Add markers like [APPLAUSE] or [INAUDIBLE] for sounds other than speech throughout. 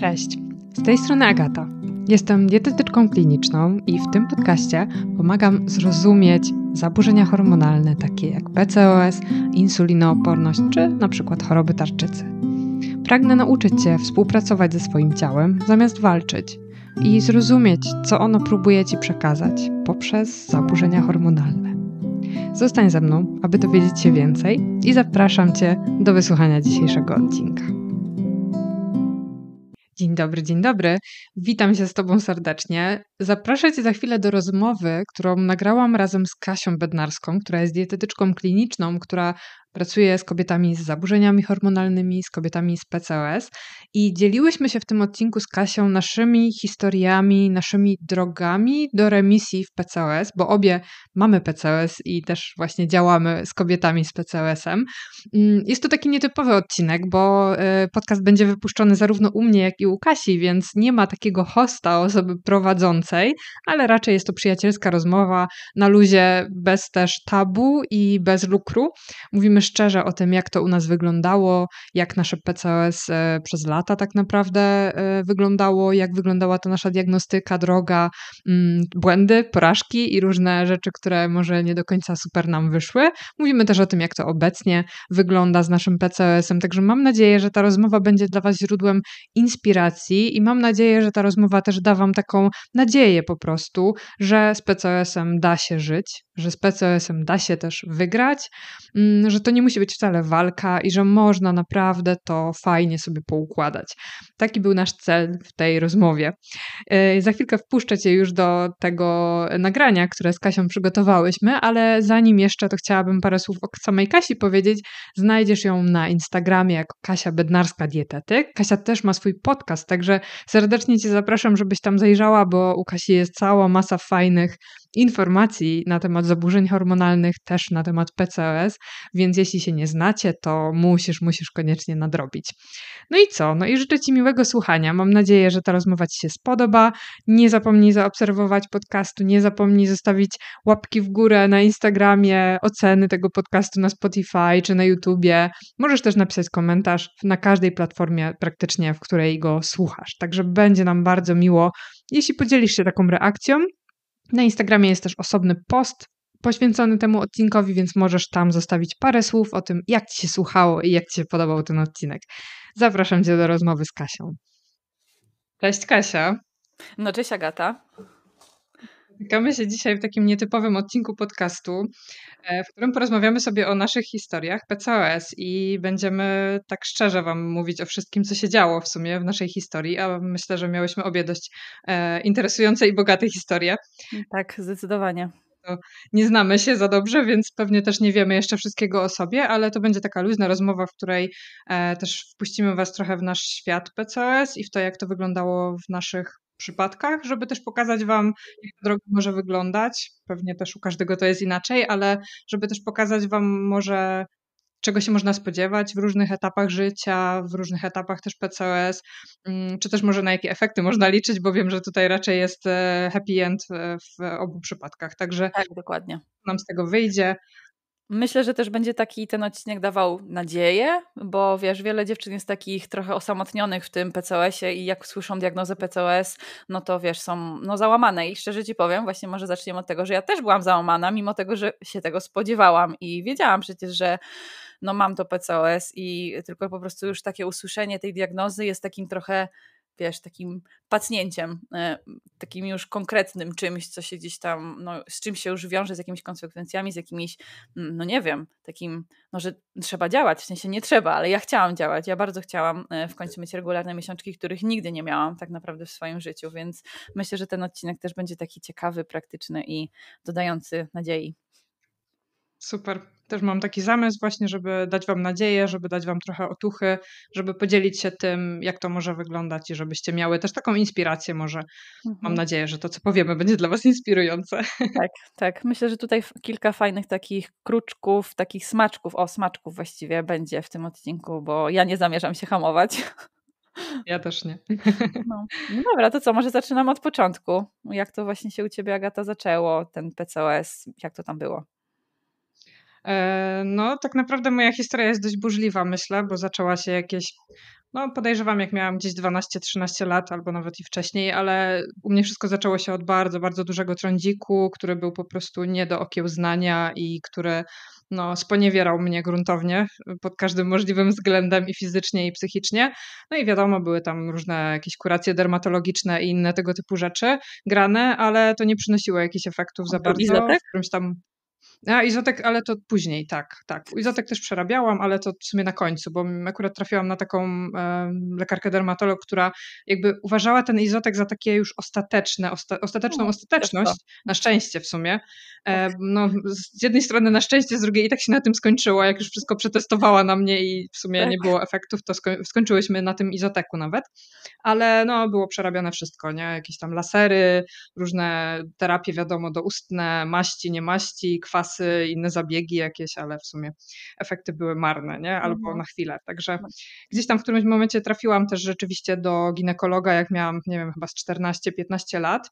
Cześć, z tej strony Agata. Jestem dietetyczką kliniczną i w tym podcaście pomagam zrozumieć zaburzenia hormonalne takie jak PCOS, insulinooporność czy na przykład choroby tarczycy. Pragnę nauczyć się współpracować ze swoim ciałem zamiast walczyć i zrozumieć, co ono próbuje ci przekazać poprzez zaburzenia hormonalne. Zostań ze mną, aby dowiedzieć się więcej i zapraszam cię do wysłuchania dzisiejszego odcinka. Dzień dobry, dzień dobry. Witam się z Tobą serdecznie. Zaproszę Cię za chwilę do rozmowy, którą nagrałam razem z Kasią Bednarską, która jest dietetyczką kliniczną, która Pracuję z kobietami z zaburzeniami hormonalnymi, z kobietami z PCOS i dzieliłyśmy się w tym odcinku z Kasią naszymi historiami, naszymi drogami do remisji w PCOS, bo obie mamy PCOS i też właśnie działamy z kobietami z PCOS-em. Mm, jest to taki nietypowy odcinek, bo e, podcast będzie wypuszczony zarówno u mnie, jak i u Kasi, więc nie ma takiego hosta osoby prowadzącej, ale raczej jest to przyjacielska rozmowa na luzie, bez też tabu i bez lukru. Mówimy Mówimy szczerze o tym, jak to u nas wyglądało, jak nasze PCOS e, przez lata tak naprawdę e, wyglądało, jak wyglądała ta nasza diagnostyka, droga, mm, błędy, porażki i różne rzeczy, które może nie do końca super nam wyszły. Mówimy też o tym, jak to obecnie wygląda z naszym PCOS-em, także mam nadzieję, że ta rozmowa będzie dla Was źródłem inspiracji i mam nadzieję, że ta rozmowa też da Wam taką nadzieję po prostu, że z PCOS-em da się żyć, że z PCOS-em da się też wygrać, mm, że to nie musi być wcale walka i że można naprawdę to fajnie sobie poukładać. Taki był nasz cel w tej rozmowie. Yy, za chwilkę wpuszczę Cię już do tego nagrania, które z Kasią przygotowałyśmy, ale zanim jeszcze to chciałabym parę słów o samej Kasi powiedzieć. Znajdziesz ją na Instagramie jako Kasia Bednarska Dietetyk. Kasia też ma swój podcast, także serdecznie Cię zapraszam, żebyś tam zajrzała, bo u Kasi jest cała masa fajnych informacji na temat zaburzeń hormonalnych, też na temat PCOS, więc jeśli się nie znacie, to musisz, musisz koniecznie nadrobić. No i co? No i życzę Ci miłego słuchania. Mam nadzieję, że ta rozmowa Ci się spodoba. Nie zapomnij zaobserwować podcastu, nie zapomnij zostawić łapki w górę na Instagramie, oceny tego podcastu na Spotify czy na YouTubie. Możesz też napisać komentarz na każdej platformie praktycznie, w której go słuchasz. Także będzie nam bardzo miło, jeśli podzielisz się taką reakcją na Instagramie jest też osobny post poświęcony temu odcinkowi, więc możesz tam zostawić parę słów o tym, jak Ci się słuchało i jak Ci się podobał ten odcinek. Zapraszam Cię do rozmowy z Kasią. Cześć Kasia. No cześć Agata. Spotykamy się dzisiaj w takim nietypowym odcinku podcastu, e, w którym porozmawiamy sobie o naszych historiach PCOS i będziemy tak szczerze Wam mówić o wszystkim, co się działo w sumie w naszej historii, a myślę, że miałyśmy obie dość e, interesujące i bogate historie. Tak, zdecydowanie nie znamy się za dobrze, więc pewnie też nie wiemy jeszcze wszystkiego o sobie, ale to będzie taka luźna rozmowa, w której e, też wpuścimy Was trochę w nasz świat PCOS i w to, jak to wyglądało w naszych przypadkach, żeby też pokazać Wam, jak ta droga może wyglądać. Pewnie też u każdego to jest inaczej, ale żeby też pokazać Wam może czego się można spodziewać w różnych etapach życia, w różnych etapach też PCOS, mm, czy też może na jakie efekty można liczyć, bo wiem, że tutaj raczej jest e, happy end e, w obu przypadkach. Także tak, dokładnie. nam z tego wyjdzie. Myślę, że też będzie taki ten odcinek dawał nadzieję, bo wiesz, wiele dziewczyn jest takich trochę osamotnionych w tym PCOS-ie i jak słyszą diagnozę PCOS, no to wiesz, są no, załamane i szczerze ci powiem, właśnie może zaczniemy od tego, że ja też byłam załamana, mimo tego, że się tego spodziewałam i wiedziałam przecież, że no mam to PCOS i tylko po prostu już takie usłyszenie tej diagnozy jest takim trochę wiesz, takim pacnięciem, e, takim już konkretnym czymś, co się gdzieś tam, no, z czym się już wiąże, z jakimiś konsekwencjami, z jakimiś, mm, no nie wiem, takim, no że trzeba działać, w sensie nie trzeba, ale ja chciałam działać, ja bardzo chciałam e, w końcu mieć regularne miesiączki, których nigdy nie miałam tak naprawdę w swoim życiu, więc myślę, że ten odcinek też będzie taki ciekawy, praktyczny i dodający nadziei. Super. Też mam taki zamysł właśnie, żeby dać Wam nadzieję, żeby dać Wam trochę otuchy, żeby podzielić się tym, jak to może wyglądać i żebyście miały też taką inspirację może. Mhm. Mam nadzieję, że to, co powiemy, będzie dla Was inspirujące. [LAUGHS] Tak, tak. Myślę, że tutaj kilka fajnych takich kruczków, takich smaczków, o smaczków właściwie będzie w tym odcinku, bo ja nie zamierzam się hamować. [LAUGHS] Ja też nie. [LAUGHS] No. no. dobra, to co, może zaczynam od początku. Jak to właśnie się u Ciebie, Agata, zaczęło, ten PCOS, jak to tam było? E, no, tak naprawdę moja historia jest dość burzliwa, myślę, bo zaczęła się jakieś. No, podejrzewam, jak miałam gdzieś 12-13 lat, albo nawet i wcześniej, ale u mnie wszystko zaczęło się od bardzo, bardzo dużego trądziku, który był po prostu nie do okiełznania i który no, sponiewierał mnie gruntownie e, pod każdym możliwym względem i fizycznie, i psychicznie. No i wiadomo, były tam różne jakieś kuracje dermatologiczne i inne tego typu rzeczy grane, ale to nie przynosiło jakichś efektów za bardzo. W którymś tam a izotek, ale to później, tak, tak. Izotek też przerabiałam, ale to w sumie na końcu, bo akurat trafiłam na taką e, lekarkę dermatolog, która jakby uważała ten izotek za takie już ostateczne, osta, ostateczną no, ostateczność, na szczęście w sumie. E, tak. no, z jednej strony na szczęście, z drugiej i tak się na tym skończyło, jak już wszystko przetestowała na mnie i w sumie tak. nie było efektów, to sko skończyłyśmy na tym izoteku nawet, ale no, było przerabiane wszystko, nie? Jakieś tam lasery, różne terapie, wiadomo, doustne, maści, nie maści, kwas i inne zabiegi jakieś, ale w sumie efekty były marne, nie? Albo mhm. na chwilę. Także no. gdzieś tam w którymś momencie trafiłam też rzeczywiście do ginekologa, jak miałam, nie wiem, chyba z 14-15 lat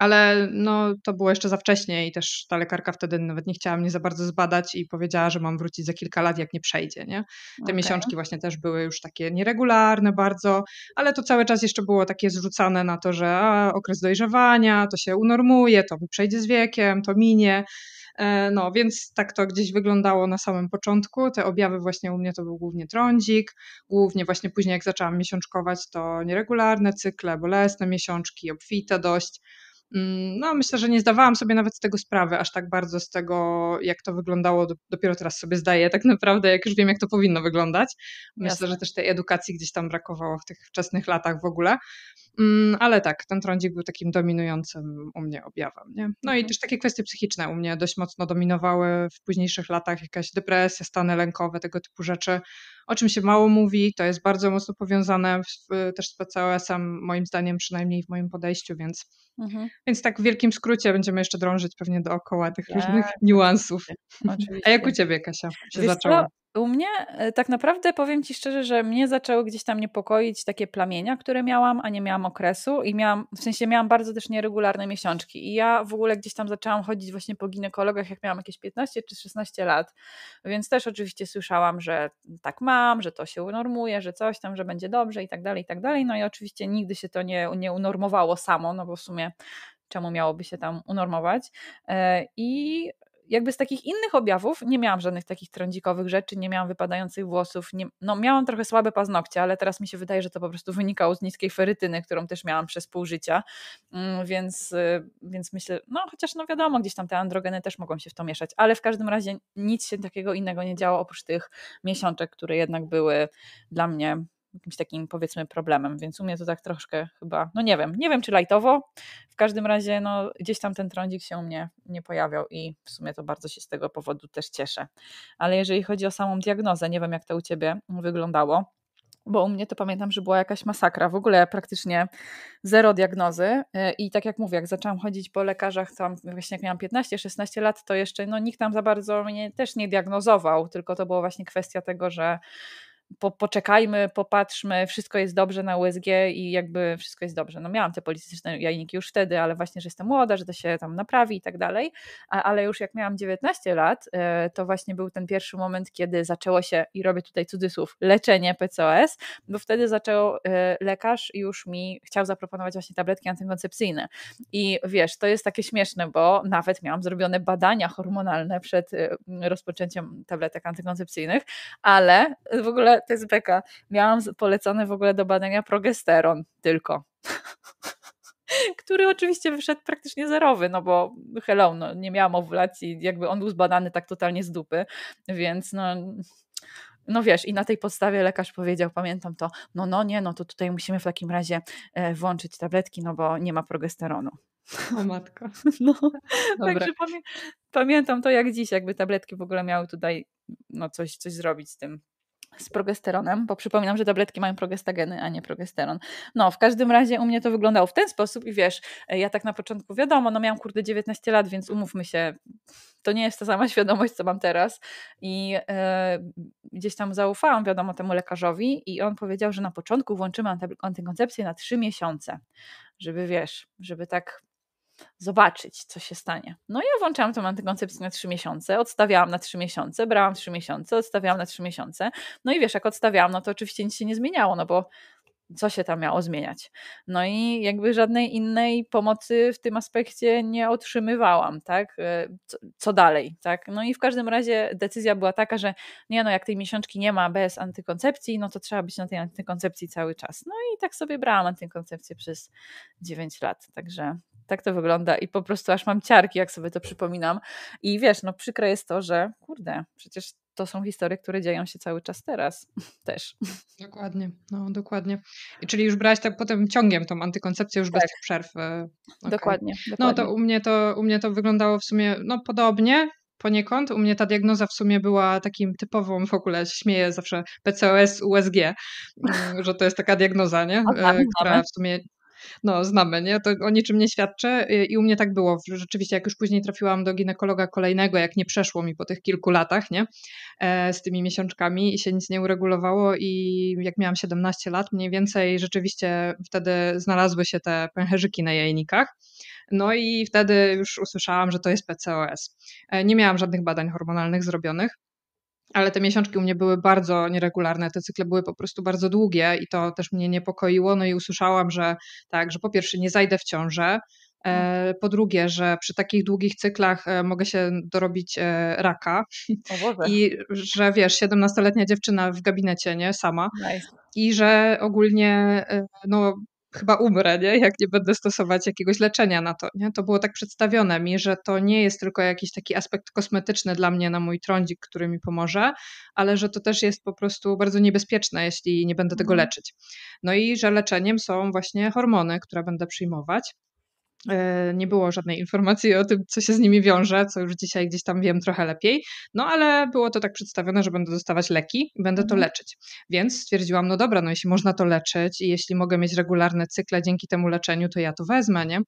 ale no, to było jeszcze za wcześnie i też ta lekarka wtedy nawet nie chciała mnie za bardzo zbadać i powiedziała, że mam wrócić za kilka lat, jak nie przejdzie. Nie? Te okay. miesiączki właśnie też były już takie nieregularne bardzo, ale to cały czas jeszcze było takie zrzucane na to, że a, okres dojrzewania, to się unormuje, to przejdzie z wiekiem, to minie. E, no, więc tak to gdzieś wyglądało na samym początku. Te objawy właśnie u mnie to był głównie trądzik, głównie właśnie później jak zaczęłam miesiączkować to nieregularne cykle, bolesne miesiączki, obfite dość. Mm, no, myślę, że nie zdawałam sobie nawet z tego sprawy, aż tak bardzo z tego, jak to wyglądało, dopiero teraz sobie zdaję tak naprawdę, jak już wiem, jak to powinno wyglądać. Myślę, Jasne. że też tej edukacji gdzieś tam brakowało w tych wczesnych latach w ogóle. Mm, ale tak, ten trądzik był takim dominującym u mnie objawem. Nie? No i mhm. też takie kwestie psychiczne u mnie dość mocno dominowały w późniejszych latach, jakaś depresja, stany lękowe, tego typu rzeczy, o czym się mało mówi, to jest bardzo mocno powiązane w, też z PCOS-em, moim zdaniem, przynajmniej w moim podejściu, więc, mhm. więc tak w wielkim skrócie będziemy jeszcze drążyć pewnie dookoła tych tak, różnych [LAUGHS] niuansów. Oczywiście. A jak u Ciebie, Kasia, się Wiesz zaczęło? U mnie e, tak naprawdę powiem Ci szczerze, że mnie zaczęły gdzieś tam niepokoić takie plamienia, które miałam, a nie miałam okresu i miałam, w sensie miałam bardzo też nieregularne miesiączki i ja w ogóle gdzieś tam zaczęłam chodzić właśnie po ginekologach, jak miałam jakieś 15 czy 16 lat, więc też oczywiście słyszałam, że tak mam, że to się unormuje, że coś tam, że będzie dobrze i tak dalej, i tak dalej, no i oczywiście nigdy się to nie, nie unormowało samo, no bo w sumie czemu miałoby się tam unormować. E, I jakby z takich innych objawów nie miałam żadnych takich trądzikowych rzeczy, nie miałam wypadających włosów, nie, no miałam trochę słabe paznokcie, ale teraz mi się wydaje, że to po prostu wynikało z niskiej ferytyny, którą też miałam przez pół życia, mm, więc, y, więc myślę, no chociaż no wiadomo, gdzieś tam te androgeny też mogą się w to mieszać, ale w każdym razie nic się takiego innego nie działo oprócz tych miesiączek, które jednak były dla mnie jakimś takim powiedzmy problemem, więc u mnie to tak troszkę chyba, no nie wiem, nie wiem czy lajtowo, w każdym razie no gdzieś tam ten trądzik się u mnie nie pojawiał i w sumie to bardzo się z tego powodu też cieszę. Ale jeżeli chodzi o samą diagnozę, nie wiem jak to u Ciebie wyglądało, bo u mnie to pamiętam, że była jakaś masakra, w ogóle praktycznie zero diagnozy y, i tak jak mówię, jak zaczęłam chodzić po lekarzach tam właśnie jak miałam 15-16 lat, to jeszcze no, nikt tam za bardzo mnie też nie diagnozował, tylko to była właśnie kwestia tego, że po, poczekajmy, popatrzmy, wszystko jest dobrze na USG i jakby wszystko jest dobrze. No miałam te policystyczne jajniki już wtedy, ale właśnie, że jestem młoda, że to się tam naprawi i tak dalej, ale już jak miałam 19 lat, e, to właśnie był ten pierwszy moment, kiedy zaczęło się, i robię tutaj cudzysłów, leczenie PCOS, bo wtedy zaczął e, lekarz już mi, chciał zaproponować właśnie tabletki antykoncepcyjne i wiesz, to jest takie śmieszne, bo nawet miałam zrobione badania hormonalne przed e, rozpoczęciem tabletek antykoncepcyjnych, ale w ogóle to jest beka. Miałam polecony w ogóle do badania progesteron tylko [LAUGHS] który oczywiście wyszedł praktycznie zerowy, no bo hello, no, nie miałam owulacji, jakby on był zbadany tak totalnie z dupy, więc no... No wiesz, i na tej podstawie lekarz powiedział, pamiętam to, no no nie, no to tutaj musimy w takim razie e, włączyć tabletki, no bo nie ma progesteronu. [LAUGHS] O matko. [LAUGHS] No, także pamiętam to jak dziś, jakby tabletki w ogóle miały tutaj no coś, coś zrobić z tym z progesteronem, bo przypominam, że tabletki mają progestageny, a nie progesteron. No, w każdym razie u mnie to wyglądało w ten sposób i wiesz, e, ja tak na początku wiadomo, no miałam kurde 19 lat, więc umówmy się, to nie jest ta sama [LAUGHS] świadomość, co mam teraz. I e, gdzieś tam zaufałam, wiadomo, temu lekarzowi, i on powiedział, że na początku włączymy antykoncepcję na 3 miesiące, żeby wiesz, żeby tak zobaczyć, co się stanie. No ja włączałam tą antykoncepcję na trzy miesiące, odstawiałam na trzy miesiące, brałam trzy miesiące, odstawiałam na trzy miesiące. No i wiesz, jak odstawiałam, no to oczywiście nic się nie zmieniało, no bo co się tam miało zmieniać. No i jakby żadnej innej pomocy w tym aspekcie nie otrzymywałam, tak? E, co, co, dalej, tak? No i w każdym razie decyzja była taka, że nie no, jak tej miesiączki nie ma bez antykoncepcji, no to trzeba być na tej antykoncepcji cały czas. No i tak sobie brałam antykoncepcję przez 9 lat, także tak to wygląda i po prostu aż mam ciarki, jak sobie to przypominam. I wiesz, no przykre jest to, że kurde, przecież to są historie, które dzieją się cały czas teraz [LAUGHS] też. Dokładnie, no dokładnie. I czyli już brałaś tak potem ciągiem tą antykoncepcję już tak. bez przerw. E, okay. Dokładnie, dokładnie. No to u mnie to u mnie to wyglądało w sumie no podobnie, poniekąd. U mnie ta diagnoza w sumie była takim typową, w ogóle się śmieję zawsze, PCOS, USG, mm, że to jest taka diagnoza, nie? E, która w sumie no, znamy, nie? To o niczym nie świadczy y, i u mnie tak było. Rzeczywiście, jak już później trafiłam do ginekologa kolejnego, jak nie przeszło mi po tych kilku latach, nie? E, z tymi miesiączkami i się nic nie uregulowało i jak miałam 17 lat mniej więcej, rzeczywiście wtedy znalazły się te pęcherzyki na jajnikach. No i wtedy już usłyszałam, że to jest PCOS. E, nie miałam żadnych badań hormonalnych zrobionych ale te miesiączki u mnie były bardzo nieregularne, te cykle były po prostu bardzo długie i to też mnie niepokoiło. No i usłyszałam, że tak, że po pierwsze nie zajdę w ciążę, e, mm. po drugie, że przy takich długich cyklach e, mogę się dorobić e, raka. I że wiesz, 17-letnia dziewczyna w gabinecie, nie sama. Nice. I że ogólnie no, chyba umrę, nie? jak nie będę stosować jakiegoś leczenia na to. Nie? To było tak przedstawione mi, że to nie jest tylko jakiś taki aspekt kosmetyczny dla mnie na mój trądzik, który mi pomoże, ale że to też jest po prostu bardzo niebezpieczne, jeśli nie będę tego mhm. leczyć. No i że leczeniem są właśnie hormony, które będę przyjmować. E, nie było żadnej informacji o tym, co się z nimi wiąże, co już dzisiaj gdzieś tam wiem trochę lepiej. No ale było to tak przedstawione, że będę dostawać leki i będę to mhm. leczyć. Więc stwierdziłam, no dobra, no jeśli można to leczyć i jeśli mogę mieć regularne cykle dzięki temu leczeniu, to ja to wezmę, nie?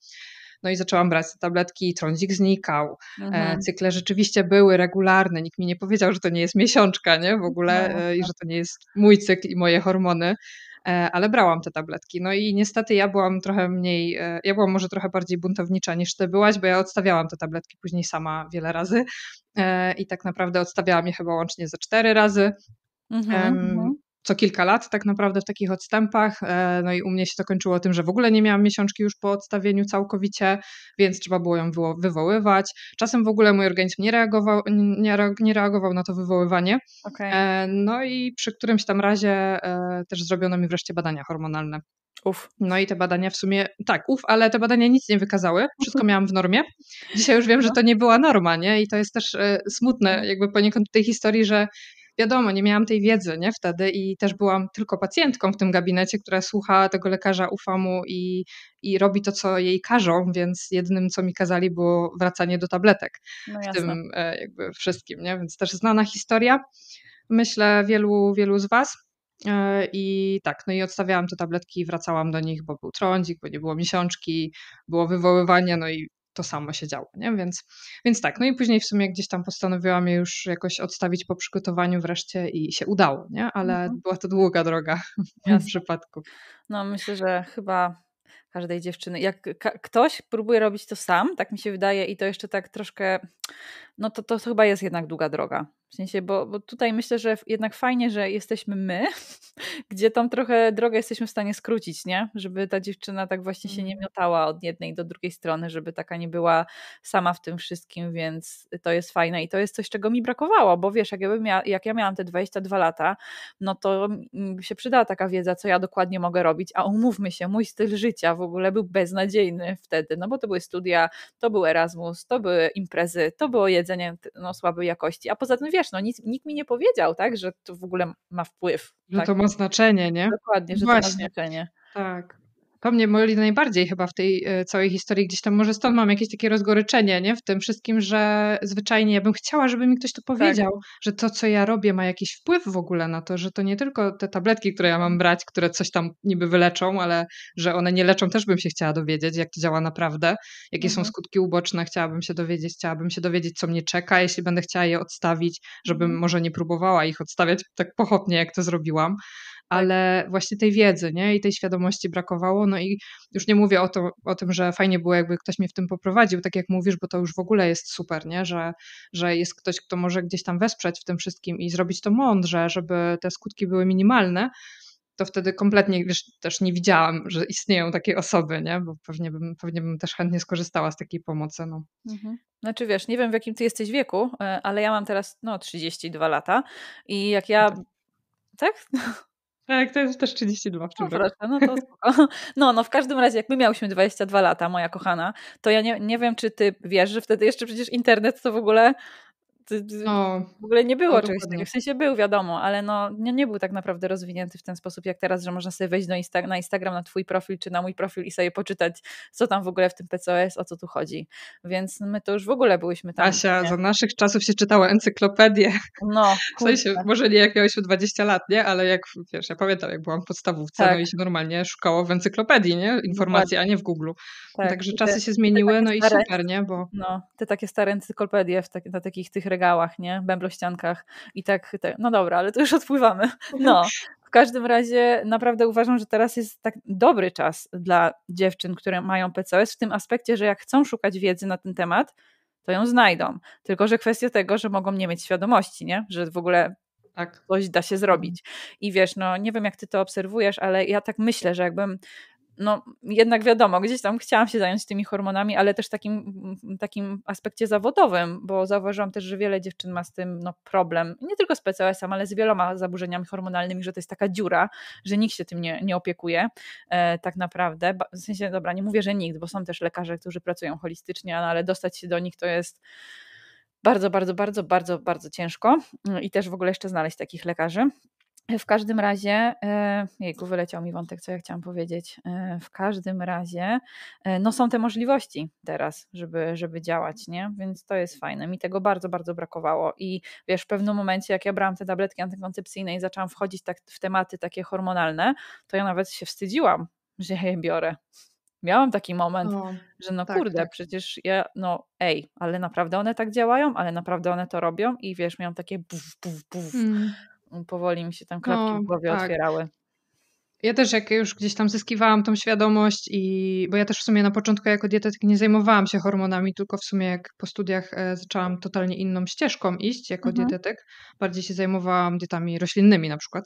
No i zaczęłam brać te tabletki i trądzik znikał. E, mhm. Cykle rzeczywiście były regularne. Nikt mi nie powiedział, że to nie jest miesiączka, nie? W ogóle no, e, i tak. że to nie jest mój cykl i moje hormony. E, ale brałam te tabletki. No i niestety ja byłam trochę mniej, e, ja byłam może trochę bardziej buntownicza niż ty byłaś, bo ja odstawiałam te tabletki później sama wiele razy e, i tak naprawdę odstawiałam je chyba łącznie ze cztery razy. Mhm, um, co kilka lat tak naprawdę w takich odstępach. E, no i u mnie się to kończyło tym, że w ogóle nie miałam miesiączki już po odstawieniu całkowicie, więc trzeba było ją wywoływać. Czasem w ogóle mój organizm nie reagował, nie reagował na to wywoływanie. Okay. E, no i przy którymś tam razie e, też zrobiono mi wreszcie badania hormonalne. Uf. No i te badania w sumie, tak, uf, ale te badania nic nie wykazały, wszystko miałam w normie. Dzisiaj już wiem, że to nie była norma, nie? I to jest też smutne jakby poniekąd w tej historii, że wiadomo, nie miałam tej wiedzy nie, wtedy i też byłam tylko pacjentką w tym gabinecie, która słucha tego lekarza, ufa mu i, i robi to, co jej każą, więc jednym, co mi kazali, było wracanie do tabletek no w tym e, jakby wszystkim, nie? więc też znana historia, myślę, wielu, wielu z Was. E, I tak, no i odstawiałam te tabletki i wracałam do nich, bo był trądzik, bo nie było miesiączki, było wywoływanie, no i to samo się działo, nie? Więc, więc tak, no i później w sumie gdzieś tam postanowiłam je już jakoś odstawić po przygotowaniu wreszcie i się udało, nie? Ale mhm. była to długa droga [LAUGHS] w tym przypadku. No myślę, że chyba każdej dziewczyny. Jak ktoś próbuje robić to sam, tak mi się wydaje, i to jeszcze tak troszkę no to, to chyba jest jednak długa droga. W sensie, bo, bo tutaj myślę, że jednak fajnie, że jesteśmy my, [LAUGHS] gdzie tam trochę drogę jesteśmy w stanie skrócić, nie? Żeby ta dziewczyna tak właśnie się nie mhm. miotała od jednej do drugiej strony, żeby taka nie była sama w tym wszystkim, więc to jest fajne i to jest coś, czego mi brakowało, bo wiesz, jak ja, mia- jak ja miałam te 22 lata, no to mi się przydała taka wiedza, co ja dokładnie mogę robić, a umówmy się, mój styl życia w ogóle był beznadziejny wtedy, no bo to były studia, to był Erasmus, to były imprezy, to było jedzenie, no, słabej jakości. A poza tym wiesz, no nic, nikt mi nie powiedział, tak, że to w ogóle ma wpływ. Że no tak? to ma znaczenie, nie? Dokładnie, że Właśnie. to ma znaczenie. Tak to mnie boli najbardziej chyba w tej e, całej historii. Gdzieś tam może stąd mam jakieś takie rozgoryczenie nie? w tym wszystkim, że zwyczajnie ja bym chciała, żeby mi ktoś to tak. powiedział, tak. że to, co ja robię, ma jakiś wpływ w ogóle na to, że to nie tylko te tabletki, które ja mam brać, które coś tam niby wyleczą, ale że one nie leczą, też bym się chciała dowiedzieć, jak to działa naprawdę, jakie mhm. są skutki uboczne, chciałabym się dowiedzieć, chciałabym się dowiedzieć, co mnie czeka, jeśli będę chciała je odstawić, żebym mhm. może nie próbowała ich odstawiać tak pochopnie, jak to zrobiłam. Tak. ale właśnie tej wiedzy nie? i tej świadomości brakowało. No i już nie mówię o, to, o tym, że fajnie było, jakby ktoś mnie w tym poprowadził, tak jak mówisz, bo to już w ogóle jest super, nie? Że, że jest ktoś, kto może gdzieś tam wesprzeć w tym wszystkim i zrobić to mądrze, żeby te skutki były minimalne. To wtedy kompletnie wiesz, też nie widziałam, że istnieją takie osoby, nie? bo pewnie bym, pewnie bym też chętnie skorzystała z takiej pomocy. No. Mhm. Znaczy wiesz, nie wiem w jakim ty jesteś wieku, e, ale ja mam teraz no, 32 lata i jak ja. No tak? tak? [LAUGHS] Tak, to jest też 32 w tym no, roku. Proszę, no to spoko. [LAUGHS] No, no w każdym razie, jak my miałyśmy 22 lata, moja kochana, to ja nie, nie wiem, czy ty wiesz, że wtedy jeszcze przecież internet to w ogóle no, w ogóle nie było no, czegoś takiego. W sensie był, wiadomo, ale no, nie, nie, był tak naprawdę rozwinięty w ten sposób, jak teraz, że można sobie wejść do Insta na Instagram, na twój profil czy na mój profil i sobie poczytać, co tam w ogóle w tym PCOS, o co tu chodzi. Więc my to już w ogóle byłyśmy tam. Asia, nie? za naszych czasów się czytała encyklopedię. No, w sensie, może nie jak miałeś 20 lat, nie? Ale jak, wiesz, ja pamiętam, jak byłam w podstawówce, no tak. no i się normalnie szukało w encyklopedii, nie? Informacji, a nie w Google. Tak. także czasy się zmieniły, no i super, nie? Bo... No, te takie stare encyklopedie w tak, na takich tych regionach regałach, nie? Bęblościankach i tak, tak, no dobra, ale to już odpływamy. No. W każdym razie naprawdę uważam, że teraz jest tak dobry czas dla dziewczyn, które mają PCOS w tym aspekcie, że jak chcą szukać wiedzy na ten temat, to ją znajdą. Tylko, że kwestia tego, że mogą nie mieć świadomości, nie? Że w ogóle tak. coś da się zrobić. I wiesz, no nie wiem jak ty to obserwujesz, ale ja tak myślę, że jakbym no jednak wiadomo, gdzieś tam chciałam się zająć tymi hormonami, ale też takim, takim aspekcie zawodowym, bo zauważyłam też, że wiele dziewczyn ma z tym no, problem, nie tylko z PCOS-em, ale z wieloma zaburzeniami hormonalnymi, że to jest taka dziura, że nikt się tym nie, nie opiekuje e, tak naprawdę. W sensie, dobra, nie mówię, że nikt, bo są też lekarze, którzy pracują holistycznie, no, ale dostać się do nich to jest bardzo, bardzo, bardzo, bardzo, bardzo ciężko i też w ogóle jeszcze znaleźć takich lekarzy. W każdym razie, e, jejku, wyleciał mi wątek, co ja chciałam powiedzieć. E, w każdym razie, e, no są te możliwości teraz, żeby, żeby działać, nie? Więc to jest fajne. Mi tego bardzo, bardzo brakowało i wiesz, w pewnym momencie, jak ja brałam te tabletki antykoncepcyjne i zaczęłam wchodzić tak w tematy takie hormonalne, to ja nawet się wstydziłam, że ja je biorę. Miałam taki moment, że no tak, kurde, tak. przecież ja, no ej, ale naprawdę one tak działają, ale naprawdę one to robią i wiesz, miałam takie buf, buf, buf. Mm powoli mi się tam no, klapki no, w głowie tak. otwierały. Ja też jak już gdzieś tam zyskiwałam tą świadomość i bo ja też w sumie na początku jako dietetyk nie zajmowałam się hormonami, tylko w sumie jak po studiach e, zaczęłam totalnie inną ścieżką iść jako mhm. dietetyk, bardziej się zajmowałam dietami roślinnymi na przykład.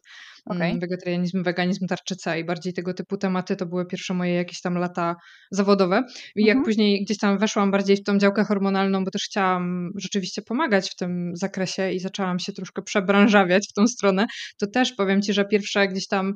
Mm, okay. Wegetarianizm, weganizm, tarczyca i bardziej tego typu tematy to były pierwsze moje jakieś tam lata zawodowe. I mhm. jak później gdzieś tam weszłam bardziej w tą działkę hormonalną, bo też chciałam rzeczywiście pomagać w tym zakresie i zaczęłam się troszkę przebranżawiać w tą stronę, to też powiem ci, że pierwsze gdzieś tam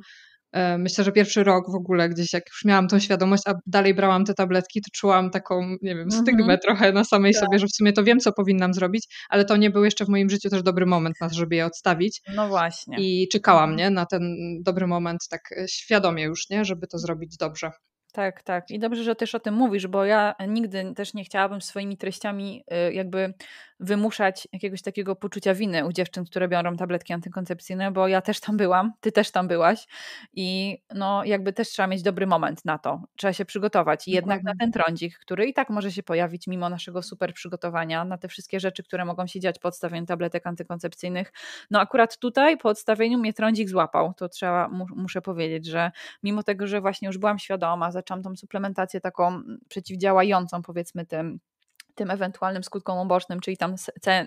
E, myślę, że pierwszy rok w ogóle gdzieś, jak już miałam tą świadomość, a dalej brałam te tabletki, to czułam taką, nie wiem, mhm. stygmę trochę na samej tak. sobie, że w sumie to wiem, co powinnam zrobić, ale to nie był jeszcze w moim życiu też dobry moment, na żeby je odstawić. No właśnie. I czekałam, mhm. nie, na ten dobry moment, tak e, świadomie już, nie, żeby to zrobić dobrze. Tak, tak. I dobrze, że też o tym mówisz, bo ja nigdy też nie chciałabym swoimi treściami y, jakby wymuszać jakiegoś takiego poczucia winy u dziewczyn, które biorą tabletki antykoncepcyjne, bo ja też tam byłam, ty też tam byłaś i no jakby też trzeba mieć dobry moment na to. Trzeba się przygotować. I jednak na ten trądzik, który i tak może się pojawić mimo naszego super przygotowania, na te wszystkie rzeczy, które mogą się dziać po odstawieniu tabletek antykoncepcyjnych. No akurat tutaj po odstawieniu mnie trądzik złapał. To trzeba, muszę powiedzieć, że mimo tego, że właśnie już byłam świadoma, zaczęłam tą suplementację taką przeciwdziałającą powiedzmy tym tym ewentualnym skutkom ubocznym, czyli tam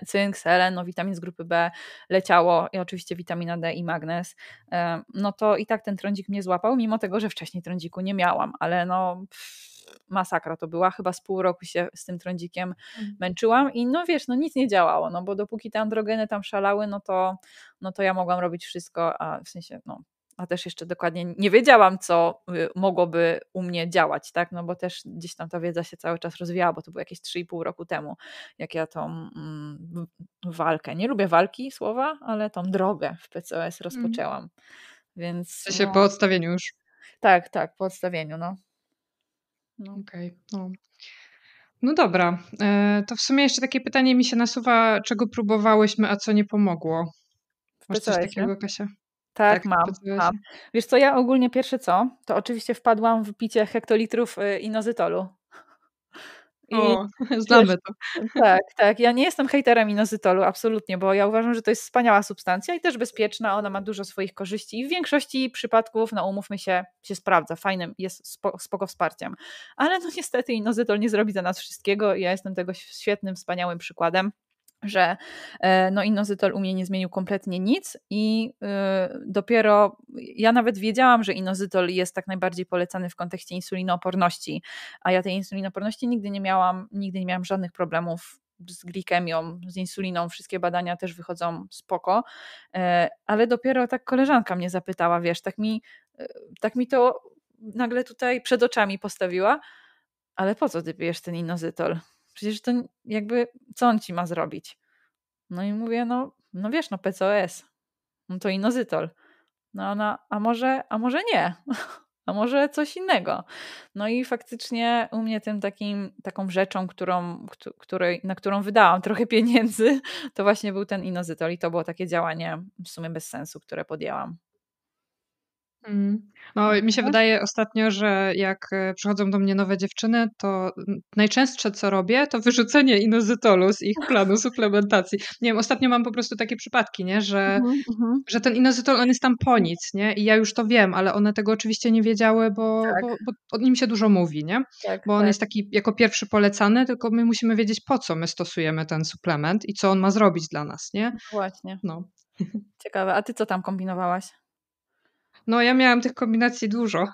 cynk, selen, no, witamin z grupy B leciało i oczywiście witamina D i magnez, e, no to i tak ten trądzik mnie złapał, mimo tego, że wcześniej trądziku nie miałam, ale no pff, masakra to była, chyba z pół roku się z tym trądzikiem mhm. męczyłam i no wiesz, no nic nie działało, no bo dopóki te androgeny tam szalały, no to, no to ja mogłam robić wszystko, a w sensie no a też jeszcze dokładnie nie wiedziałam, co y, mogłoby u mnie działać, tak? No bo też gdzieś tam ta wiedza się cały czas rozwijała, bo to było jakieś 3,5 roku temu, jak ja tą mm, walkę, nie lubię walki słowa, ale tą drogę w PCOS mm. rozpoczęłam. Mm. Więc. W sensie no, po odstawieniu już. Tak, tak, po odstawieniu, no. no. Okej, okay, no. No dobra, e, to w sumie jeszcze takie pytanie mi się nasuwa, czego próbowałyśmy, a co nie pomogło? Masz coś takiego, Kasia? Tak, tak mam, mam. Wiesz co, ja ogólnie pierwsze co, to oczywiście wpadłam w picie hektolitrów y, inozytolu. I o, [LAUGHS] znamy wiesz, to. Tak, tak. Ja nie jestem hejterem inozytolu, absolutnie, bo ja uważam, że to jest wspaniała substancja i też bezpieczna, ona ma dużo swoich korzyści i w większości przypadków, no umówmy się, się sprawdza, fajnym, jest spoko, spoko wsparciem. Ale no niestety inozytol nie zrobi za nas wszystkiego i ja jestem tego świetnym, wspaniałym przykładem że e, no inozytol u mnie nie zmienił kompletnie nic i e, dopiero ja nawet wiedziałam, że inozytol jest tak najbardziej polecany w kontekście insulinooporności, a ja tej insulinooporności nigdy nie miałam, nigdy nie miałam żadnych problemów z glikemią, z insuliną, wszystkie badania też wychodzą spoko, e, ale dopiero tak koleżanka mnie zapytała, wiesz, tak mi, tak mi to nagle tutaj przed oczami postawiła, ale po co ty pijesz ten inozytol? Przecież to jakby, co on ci ma zrobić? No i mówię, no, no wiesz, no PCOS, no to inozytol. No ona, a może, a może nie, [LAUGHS] a może coś innego. No i faktycznie u mnie tym takim, taką rzeczą, którą, której, na którą wydałam trochę pieniędzy, [LAUGHS] to właśnie był ten inozytol i to było takie działanie w sumie bez sensu, które podjęłam. Mm. No, mi się wydaje ostatnio, że jak e, przychodzą do mnie nowe dziewczyny, to najczęstsze co robię, to wyrzucenie inozytolu z ich planu suplementacji. Nie wiem, ostatnio mam po prostu takie przypadki, nie? Że, mhm, mhm. że ten inozytol, on jest tam po nic, nie? I ja już to wiem, ale one tego oczywiście nie wiedziały, bo, tak. bo, bo o nim się dużo mówi, nie? Tak, bo on tak. jest taki jako pierwszy polecany, tylko my musimy wiedzieć, po co my stosujemy ten suplement i co on ma zrobić dla nas, nie? Właśnie. No. Ciekawe. A ty co tam kombinowałaś? No, ja miałam tych kombinacji dużo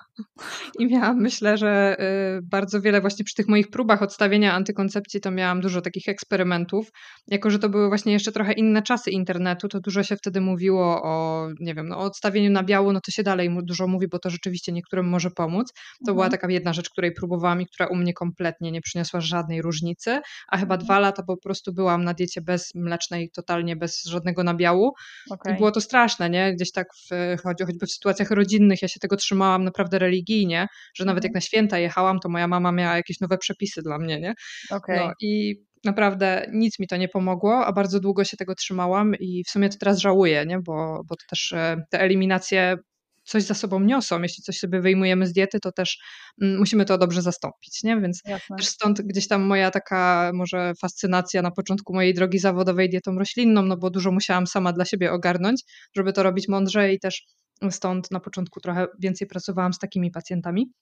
i miałam, myślę, że y, bardzo wiele właśnie przy tych moich próbach odstawienia antykoncepcji, to miałam dużo takich eksperymentów. Jako, że to były właśnie jeszcze trochę inne czasy internetu, to dużo się wtedy mówiło o, nie wiem, no, o odstawieniu na biało, no to się dalej dużo mówi, bo to rzeczywiście niektórym może pomóc. To mhm. była taka jedna rzecz, której próbowałam i która u mnie kompletnie nie przyniosła żadnej różnicy, a chyba mhm. dwa lata po prostu byłam na diecie bez mlecznej, totalnie bez żadnego nabiału. Okay. I było to straszne, nie? Gdzieś tak w, choćby w sytuacji sytuacjach rodzinnych ja się tego trzymałam naprawdę religijnie, że nawet jak mhm. na święta jechałam, to moja mama miała jakieś nowe przepisy dla mnie, nie? Okay. No i naprawdę nic mi to nie pomogło, a bardzo długo się tego trzymałam i w sumie to teraz żałuję, nie? Bo, bo też e, te eliminacje coś za sobą niosą. Jeśli coś sobie wyjmujemy z diety, to też mm, musimy to dobrze zastąpić, nie? Więc Jasne. też stąd gdzieś tam moja taka może fascynacja na początku mojej drogi zawodowej dietą roślinną, no bo dużo musiałam sama dla siebie ogarnąć, żeby to robić mądrze i też stąd na początku trochę więcej pracowałam z takimi pacjentami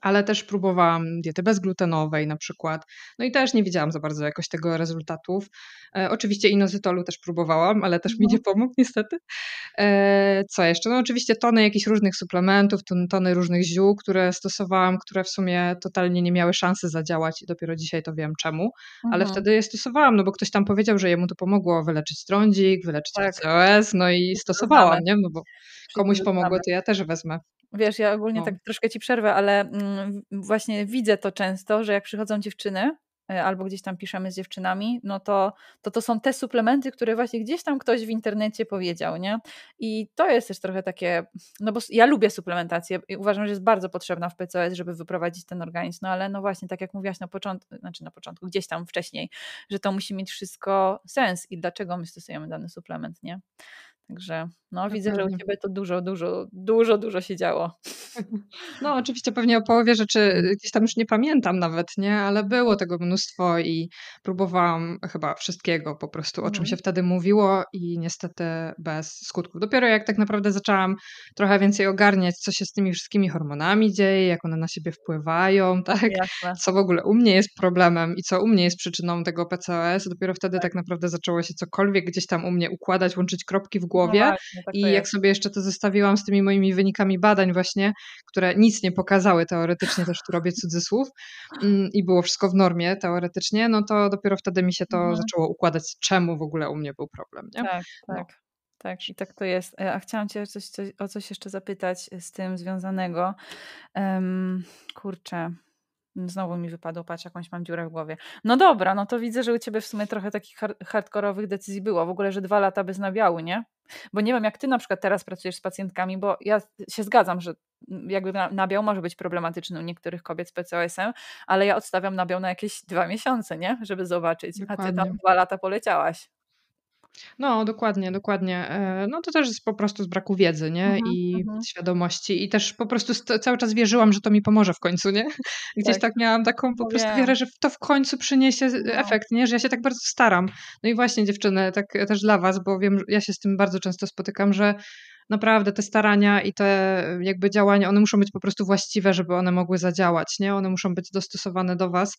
ale też próbowałam diety bezglutenowej na przykład, no i też nie widziałam za bardzo jakoś tego rezultatów. E, oczywiście inozytolu też próbowałam, ale też no. mi mhm. nie pomógł [LAUGHS] niestety. E, co jeszcze? No oczywiście tony jakichś różnych suplementów, tony różnych ziół, które stosowałam, które w sumie totalnie nie miały szansy zadziałać i dopiero dzisiaj to wiem czemu, mhm. ale wtedy je stosowałam, no bo ktoś tam powiedział, że jemu to pomogło wyleczyć trądzik, wyleczyć tak. RCOS, no i stosowałam, nie? No bo komuś pomogło, to ja też wezmę. Wiesz, ja ogólnie no. tak troszkę ci przerwę, ale mm, właśnie widzę to często, że jak przychodzą dziewczyny, e, albo gdzieś tam piszemy z dziewczynami, no to, to to są te suplementy, które właśnie gdzieś tam ktoś w internecie powiedział, nie? I to jest też trochę takie, no bo ja lubię suplementację i uważam, że jest bardzo potrzebna w PCOS, żeby wyprowadzić ten organizm, no ale no właśnie, tak jak mówiłaś na początku, znaczy na początku, gdzieś tam wcześniej, że to musi mieć wszystko sens i dlaczego my stosujemy dany suplement, nie? Także no, widzę, że u Ciebie to dużo, dużo, dużo, dużo się działo. [LAUGHS] No, oczywiście pewnie o połowie rzeczy y, gdzieś tam już nie pamiętam nawet, nie, ale było tego mnóstwo i próbowałam chyba wszystkiego po prostu, o czym mhm. się wtedy mówiło i niestety bez skutków. Dopiero jak tak naprawdę zaczęłam trochę więcej ogarniać, co się z tymi wszystkimi hormonami dzieje, jak one na siebie wpływają, [LAUGHS] tak, Jasne. co w ogóle u mnie jest problemem i co u mnie jest przyczyną tego PCOS, dopiero wtedy tak, tak naprawdę zaczęło się cokolwiek gdzieś tam u mnie układać, łączyć kropki w głowie głowie. No właśnie, tak I jak jest. sobie jeszcze to zestawiłam z tymi moimi wynikami badań właśnie, które nic nie pokazały teoretycznie, też tu robię cudzysłów, mm, i było wszystko w normie teoretycznie, no to dopiero wtedy mi się to mhm. zaczęło układać, czemu w ogóle u mnie był problem. Nie? Tak, no. tak. No. Tak, i tak to jest. E, a chciałam Cię coś, coś, o coś jeszcze zapytać e, z tym związanego. Um, kurczę, Znowu mi wypadło, patrz, jakąś mam dziurę w głowie. No dobra, no to widzę, że u ciebie w sumie trochę takich hardkorowych decyzji było. W ogóle, że dwa lata bez nabiału, nie? Bo nie wiem, jak ty na przykład teraz pracujesz z pacjentkami, bo ja się zgadzam, że mm, jakby nabiał może być problematyczny u niektórych kobiet z PCOS-em, ale ja odstawiam nabiał na jakieś dwa miesiące, nie? Żeby zobaczyć. Dokładnie. A ty tam dwa lata poleciałaś. No, dokładnie, dokładnie. E, no to też jest po prostu z braku wiedzy, nie? Mhm, I mhm. świadomości. I też po prostu cały czas wierzyłam, że to mi pomoże w końcu, nie? [LAUGHS] Gdzieś tak, tak miałam taką po prostu wierę, że to w końcu przyniesie no. efekt, nie? Że ja się tak bardzo staram. No i właśnie dziewczyny, tak też dla was, bo wiem, ja się z tym bardzo często spotykam, że naprawdę te starania i te jakby działania, one muszą być po prostu właściwe, żeby one mogły zadziałać, nie? One muszą być dostosowane do was.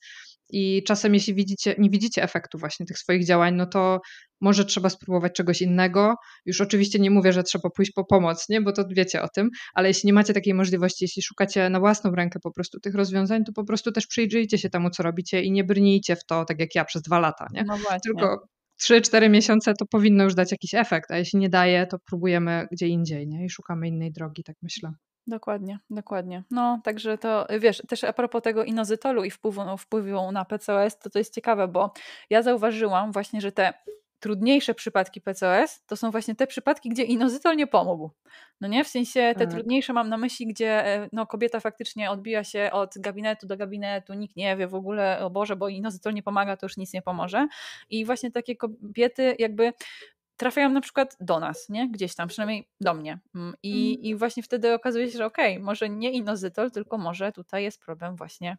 I czasem, jeśli widzicie, nie widzicie efektu właśnie tych swoich działań, no to może trzeba spróbować czegoś innego. Już oczywiście nie mówię, że trzeba pójść po pomoc, nie? bo to wiecie o tym, ale jeśli nie macie takiej możliwości, jeśli szukacie na własną rękę po prostu tych rozwiązań, to po prostu też przyjrzyjcie się temu, co robicie i nie brnijcie w to, tak jak ja, przez dwa lata. Nie? No Tylko 3-4 miesiące to powinno już dać jakiś efekt, a jeśli nie daje, to próbujemy gdzie indziej nie? i szukamy innej drogi, tak myślę. Dokładnie, dokładnie. No, także to wiesz, też a propos tego inozytolu i wpływu, wpływu na PCOS, to to jest ciekawe, bo ja zauważyłam właśnie, że te trudniejsze przypadki PCOS to są właśnie te przypadki, gdzie inozytol nie pomógł. No nie, w sensie te tak. trudniejsze mam na myśli, gdzie e, no, kobieta faktycznie odbija się od gabinetu do gabinetu, nikt nie wie w ogóle, o Boże, bo inozytol nie pomaga, to już nic nie pomoże. I właśnie takie kobiety jakby trafiają na przykład do nas, nie? Gdzieś tam, przynajmniej do mnie. Mm, I, mhm. i właśnie wtedy okazuje się, że okej, okay, może nie inozytol, tylko może tutaj jest problem właśnie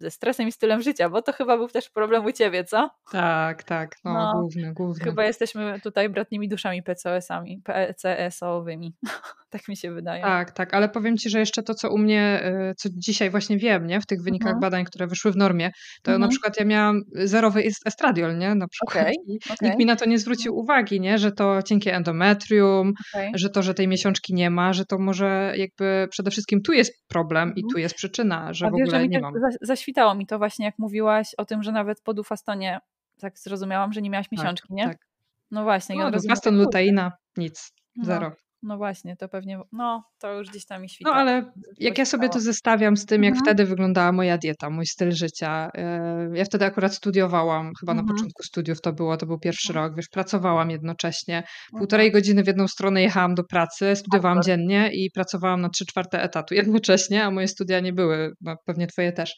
ze stresem i stylem życia, bo to chyba był też problem u ciebie, co? Tak, tak, no, no główny, główny. Chyba jesteśmy tutaj bratnimi duszami PCOS-ami, PCS-owymi, [LAUGHS] tak mi się wydaje. Tak, tak, ale powiem ci, że jeszcze to, co u mnie, y, co dzisiaj właśnie wiem, nie, w tych mhm. wynikach mhm. badań, które wyszły w normie, to mhm. na przykład ja miałam zerowy estradiol, nie, na przykład. Okay, okay. Nikt mi na to nie zwrócił mhm. uwagi, nie, że to cienkie endometrium, okay. że to, że tej miesiączki nie ma, że to może jakby przede wszystkim tu jest problem i mhm. tu jest przyczyna, że A w ogóle nie nie mam. Zaświtało mi to właśnie, jak mówiłaś o tym, że nawet po dufastonie tak zrozumiałam, że nie miałaś tak, miesiączki, tak, nie? Tak. No właśnie. No, ja dufaston, luteina, nic, no. zero. No właśnie, to pewnie, no to już gdzieś tam mi no, świta. No ale jak ja sobie to zestawiam z tym, jak mhm. wtedy wyglądała moja dieta, mój styl życia. E, ja wtedy akurat studiowałam, chyba mhm. na początku studiów to było, to był pierwszy mhm. rok, wiesz, pracowałam jednocześnie. Półtorej mhm. godziny w jedną stronę jechałam do pracy, studiowałam dziennie i pracowałam na trzy czwarte etatu jednocześnie, a moje studia nie były, no pewnie twoje też,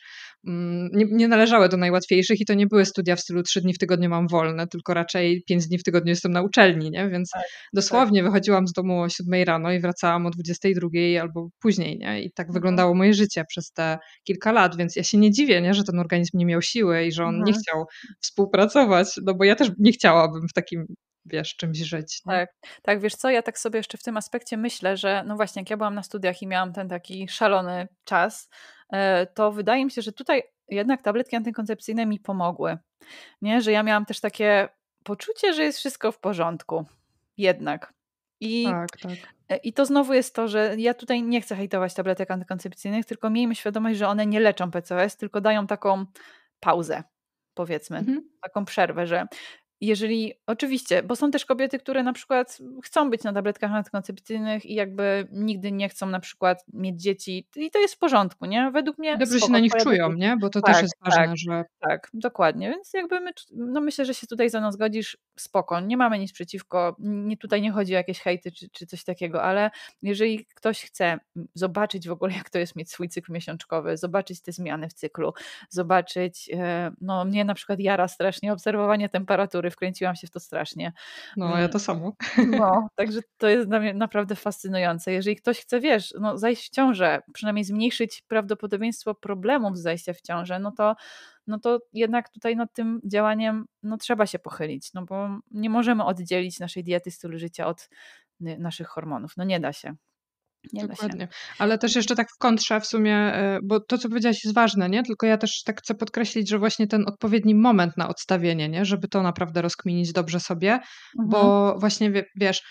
mm, nie, nie należały do najłatwiejszych i to nie były studia w stylu trzy dni w tygodniu mam wolne, tylko raczej pięć dni w tygodniu jestem na uczelni, nie? Więc tak, tak. dosłownie tak. wychodziłam z domu 7 rano i wracałam o 22 albo później, nie? I tak mhm. wyglądało moje życie przez te kilka lat, więc ja się nie dziwię, nie? Że ten organizm nie miał siły i że on mhm. nie chciał współpracować, no bo ja też nie chciałabym w takim wiesz, czymś żyć. Nie? Tak, tak, wiesz co, ja tak sobie jeszcze w tym aspekcie myślę, że no właśnie, jak ja byłam na studiach i miałam ten taki szalony czas, e, to wydaje mi się, że tutaj jednak tabletki antykoncepcyjne mi pomogły. Nie, że ja miałam też takie poczucie, że jest wszystko w porządku. Jednak. I, tak, tak. E, I to znowu jest to, że ja tutaj nie chcę hejtować tabletek antykoncepcyjnych, tylko miejmy świadomość, że one nie leczą PCOS, tylko dają taką pauzę, powiedzmy, mhm. taką przerwę, że jeżeli, oczywiście, bo są też kobiety, które na przykład chcą być na tabletkach antykoncepcyjnych i jakby nigdy nie chcą na przykład mieć dzieci i to jest w porządku, nie? Według mnie... Dobrze się na nich czują, nie? Bo to tak, też jest tak, ważne, tak, że... Tak, dokładnie, więc jakby my, no myślę, że się tutaj ze mną zgodzisz, spoko, nie mamy nic przeciwko, nie, tutaj nie chodzi o jakieś hejty czy, czy coś takiego, ale jeżeli ktoś chce zobaczyć w ogóle, [LAUGHS] jak to jest mieć swój cykl miesiączkowy, zobaczyć te zmiany w cyklu, zobaczyć, e, no mnie na przykład jara strasznie obserwowanie temperatury pory wkręciłam się w to strasznie. No, mm. ja to samo. No, [LAUGHS] także to jest dla mnie naprawdę fascynujące. Jeżeli ktoś chce, wiesz, no, zajść w ciążę, przynajmniej zmniejszyć prawdopodobieństwo problemów z zajścia w ciążę, no to no to jednak tutaj nad tym działaniem no, trzeba się pochylić, no bo nie możemy oddzielić naszej diety, stylu życia od y, naszych hormonów. No nie da się. Nie Dokładnie. Da się. Ale też jeszcze tak w kontrze w sumie, e, bo to, co powiedziałaś, jest ważne, nie? Tylko ja też tak chcę podkreślić, że właśnie ten odpowiedni moment na odstawienie, nie? Żeby to naprawdę rozkminić dobrze sobie, mhm. bo właśnie wiesz,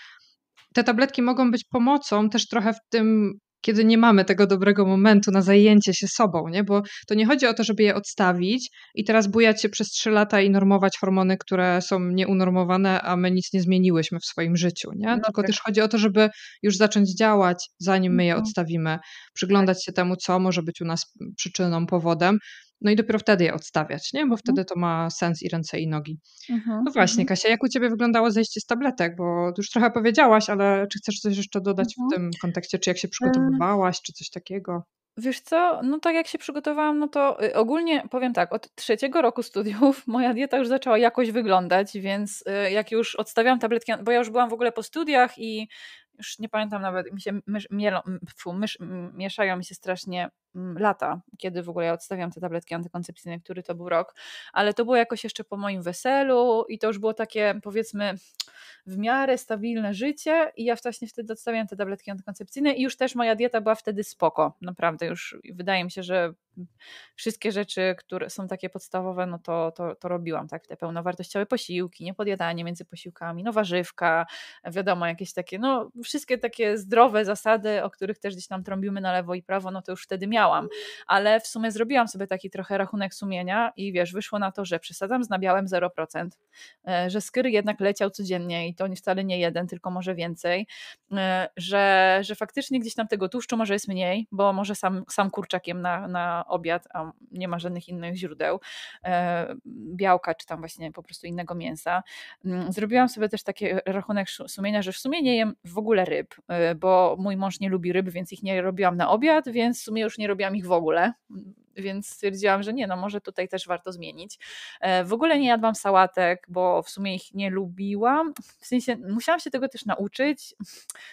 te tabletki mogą być pomocą też trochę w tym kiedy nie mamy tego dobrego momentu na zajęcie się sobą, nie? Bo to nie chodzi o to, żeby je odstawić i teraz bujać się przez trzy lata i normować hormony, które są nieunormowane, a my nic nie zmieniłyśmy w swoim życiu, nie? No Tylko tak. też chodzi o to, żeby już zacząć działać, zanim my je mhm. odstawimy, tak. przyglądać się temu, co może być u nas przyczyną, powodem, no i dopiero wtedy je odstawiać, nie? Bo mhm. wtedy to ma sens i ręce i nogi. Mhm. No właśnie, mhm. Kasia, jak u Ciebie wyglądało zejście z tabletek? Bo już trochę powiedziałaś, ale czy chcesz coś jeszcze dodać w mhm. tym kontekście? Czy jak się przygotowywałaś, czy coś takiego? Wiesz co, no tak jak się przygotowałam, no to y, ogólnie powiem tak, od trzeciego roku studiów [LAUGHS] moja dieta już zaczęła jakoś wyglądać, więc y, jak już odstawiałam tabletki, bo ja już byłam w ogóle po studiach i już nie pamiętam nawet, mi się mysz, mielo, mysz, mieszają mi się strasznie lata, kiedy w ogóle ja odstawiam te tabletki antykoncepcyjne, który to był rok, ale to było jakoś jeszcze po moim weselu i to już było takie powiedzmy w miarę stabilne życie i ja właśnie wtedy odstawiam te tabletki antykoncepcyjne i już też moja dieta była wtedy spoko, naprawdę już wydaje mi się, że wszystkie rzeczy, które są takie podstawowe, no to, to, to robiłam, tak, te pełnowartościowe posiłki, niepodjadanie między posiłkami, no warzywka, wiadomo, jakieś takie, no wszystkie takie zdrowe zasady, o których też gdzieś tam trąbimy na lewo i prawo, no to już wtedy miałam ale w sumie zrobiłam sobie taki trochę rachunek sumienia i wiesz, wyszło na to, że przesadzam z nabiałem 0%, e, że skyr jednak leciał codziennie i to wcale nie jeden, tylko może więcej, e, że, że faktycznie gdzieś tam tego tłuszczu może jest mniej, bo może sam, sam kurczakiem na, na obiad, a nie ma żadnych innych źródeł e, białka, czy tam właśnie po prostu innego mięsa. Mm, zrobiłam sobie też taki rachunek sumienia, że w sumie nie jem w ogóle ryb, bo mój mąż nie lubi ryb, więc ich nie robiłam na obiad, więc w sumie już nie nie robiłam ich w ogóle, więc stwierdziłam, że nie, no może tutaj też warto zmienić. E, w ogóle nie jadłam sałatek, bo w sumie ich nie lubiłam. W sensie musiałam się tego też nauczyć.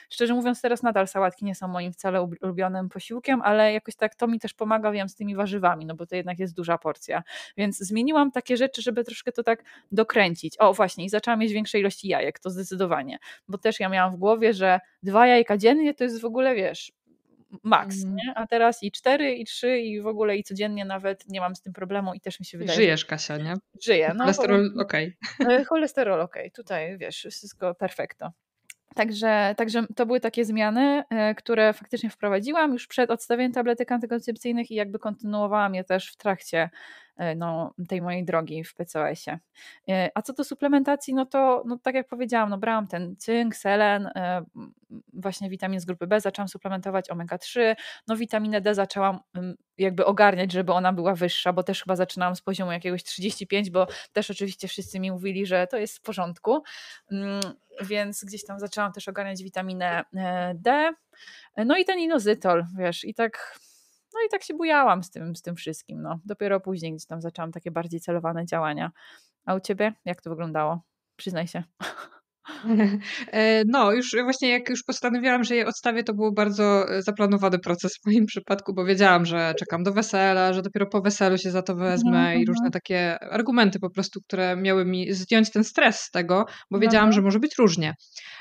Szczerze mówiąc, teraz nadal sałatki nie są moim wcale ulubionym posiłkiem, ale jakoś tak to mi też pomaga, wiem, z tymi warzywami, no bo to jednak jest duża porcja. Więc zmieniłam takie rzeczy, żeby troszkę to tak dokręcić. O, właśnie, i zaczęłam mieć większej ilości jajek, to zdecydowanie. Bo też ja miałam w głowie, że dwa jajka dziennie to jest w ogóle, wiesz, maks, mm. nie? a teraz i cztery, i trzy, i w ogóle i codziennie nawet nie mam z tym problemu i też mi się wydaje. Żyjesz, Kasia, nie? Żyję. No, cholesterol okej. Okay. E, cholesterol okej, okay. tutaj wiesz, wszystko perfekto. Także, także to były takie zmiany, e, które faktycznie wprowadziłam już przed odstawieniem tabletek antykoncepcyjnych i jakby kontynuowałam je też w trakcie E, no, tej mojej drogi w PCOS-ie. E, a co do suplementacji, no to no, tak jak powiedziałam, no, brałam ten cynk, selen, e, właśnie witamin z grupy B, zaczęłam suplementować omega-3, no witaminę D zaczęłam mm, jakby ogarniać, żeby ona była wyższa, bo też chyba zaczynałam z poziomu jakiegoś 35, bo też oczywiście wszyscy mi mówili, że to jest w porządku, mm, więc gdzieś tam zaczęłam też ogarniać witaminę D, no i ten inozytol, wiesz, i tak no i tak się bujałam z tym, z tym wszystkim. No. Dopiero później gdzieś tam zaczęłam takie bardziej celowane działania. A u ciebie jak to wyglądało? Przyznaj się. [LAUGHS] E, no, już właśnie jak już postanowiłam, że je odstawię, to był bardzo e, zaplanowany proces w moim przypadku, bo wiedziałam, że czekam do wesela, że dopiero po weselu się za to mhm, wezmę i mhm. różne takie argumenty po prostu, które miały mi zdjąć ten stres z tego, bo wiedziałam, mhm. że może być różnie.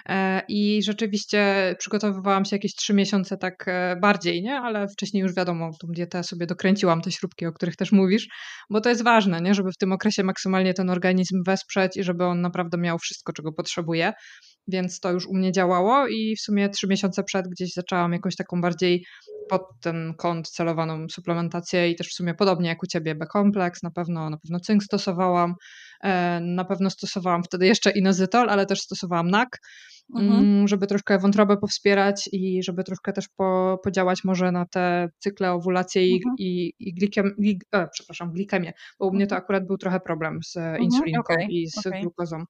E, I rzeczywiście przygotowywałam się jakieś trzy miesiące tak bardziej, nie? Ale wcześniej już wiadomo, tą dietę sobie dokręciłam, te śrubki, o których też mówisz, bo to jest ważne, nie? Żeby w tym okresie maksymalnie ten organizm wesprzeć i żeby on naprawdę miał wszystko, czego potrzebuje potrzebuję. Więc to już u mnie działało i w sumie trzy miesiące przed gdzieś zaczęłam jakąś taką bardziej pod ten kąt celowaną suplementację i też w sumie podobnie jak u ciebie B-kompleks, na pewno, na pewno cynk stosowałam, e, na pewno stosowałam wtedy jeszcze inozytol, ale też stosowałam NAK, mhm. Mm, żeby troszkę wątrobę powspierać i żeby troszkę też po, podziałać może na te cykle owulacji i, mhm. i, i glikiem, glik, e, przepraszam, glikemię, bo u mnie to mhm. akurat był trochę problem z e, mhm, insulinką okay. i z okay. glukozą.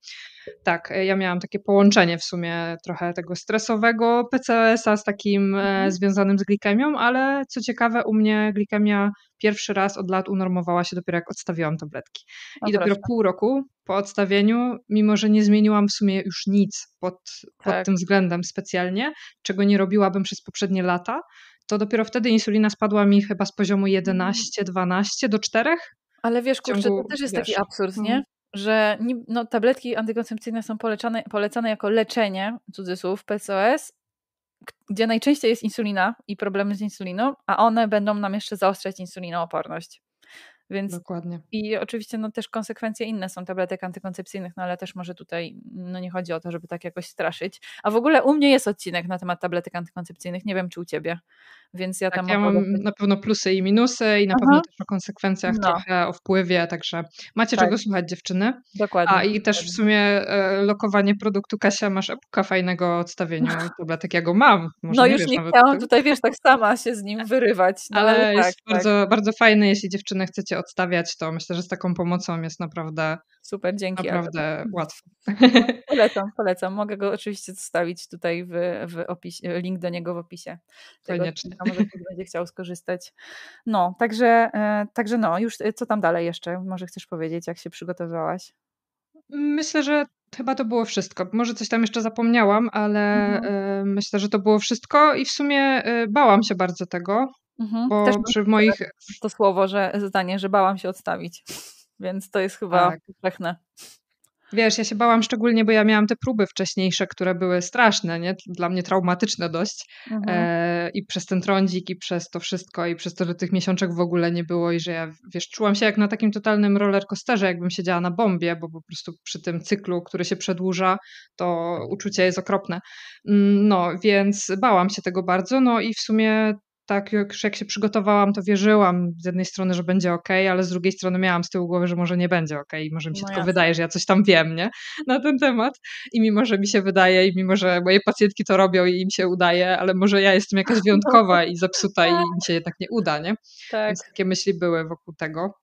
Tak, e, ja miałam takie połączenie w sumie trochę tego stresowego PCOS a z takim e, mhm. związanym z glikemią, ale co ciekawe u mnie glikemia pierwszy raz od lat unormowała się dopiero jak odstawiłam tabletki. I dopiero pół roku po odstawieniu, mimo że nie zmieniłam w sumie już nic pod, pod tak. tym względem specjalnie, czego nie robiłabym przez poprzednie lata, to dopiero wtedy insulina spadła mi chyba z poziomu 11, 12 mm. do 4. Ale wiesz, kurczę, ciągu, to też jest wiesz, taki absurd, no. nie? Że no, tabletki antykoncepcyjne są polecane, polecane jako leczenie, cudzysłów, PCOS, gdzie najczęściej jest insulina i problemy z insuliną, a one będą nam jeszcze zaostrzać insulinooporność. Więc Dokładnie. I oczywiście no, też konsekwencje inne są tabletek antykoncepcyjnych, no ale też może tutaj no, nie chodzi o to, żeby tak jakoś straszyć. A w ogóle u mnie jest odcinek na temat tabletek antykoncepcyjnych, nie wiem czy u ciebie. Więc ja tak, tam. Ja mam na pewno plusy i minusy, i na Aha. pewno też o konsekwencjach, no. trochę o wpływie, także macie tak. czego słuchać dziewczyny. Dokładnie. A i też w sumie e, lokowanie produktu Kasia masz epoka fajnego odstawienia no. tabletek. Ja go mam. Może no nie już nie chciałam tutaj, wiesz, tak sama się z nim wyrywać. No, ale, ale tak, jest tak. bardzo, bardzo fajny, jeśli dziewczyny chcecie odstawiać, to myślę, że z taką pomocą jest naprawdę Super, dzięki. Naprawdę ale... łatwo. [LAUGHS] Polecam, polecam. Mogę go oczywiście zostawić tutaj w, w opisie, link do niego w opisie. Tego, Koniecznie. Może ktoś będzie chciał skorzystać. No, także, e, także no, już e, co tam dalej jeszcze? Może chcesz powiedzieć, jak się przygotowywałaś? Myślę, że chyba to było wszystko. Może coś tam jeszcze zapomniałam, ale mhm. E, myślę, że to było wszystko i w sumie bałam się bardzo tego, mhm. bo Też przy moich... To słowo, że zdanie, że bałam się odstawić więc to jest chyba tak. powszechne. Wiesz, ja się bałam szczególnie, bo ja miałam te próby wcześniejsze, które były straszne, nie? dla mnie traumatyczne dość. Mhm. E, I przez ten trądzik, i przez to wszystko, i przez to, że tych miesiączek w ogóle nie było, i że ja, wiesz, czułam się jak na takim totalnym rollercoasterze, jakbym siedziała na bombie, bo po prostu przy tym cyklu, który się przedłuża, to uczucie jest okropne. Mm, no, więc bałam się tego bardzo, no i w sumie tak już jak się przygotowałam, to wierzyłam z jednej strony, że będzie ok, ale z drugiej strony miałam z tyłu głowy, że może nie będzie ok, i może mi się no tylko jasne. wydaje, że ja coś tam wiem, nie? Na ten temat. I mimo, że mi się wydaje, i mimo, że moje pacjentki to robią i im się udaje, ale może ja jestem jakaś [LAUGHS] no wyjątkowa i tak. zepsuta i mi się jednak nie uda, nie? Tak. Więc takie myśli były wokół tego.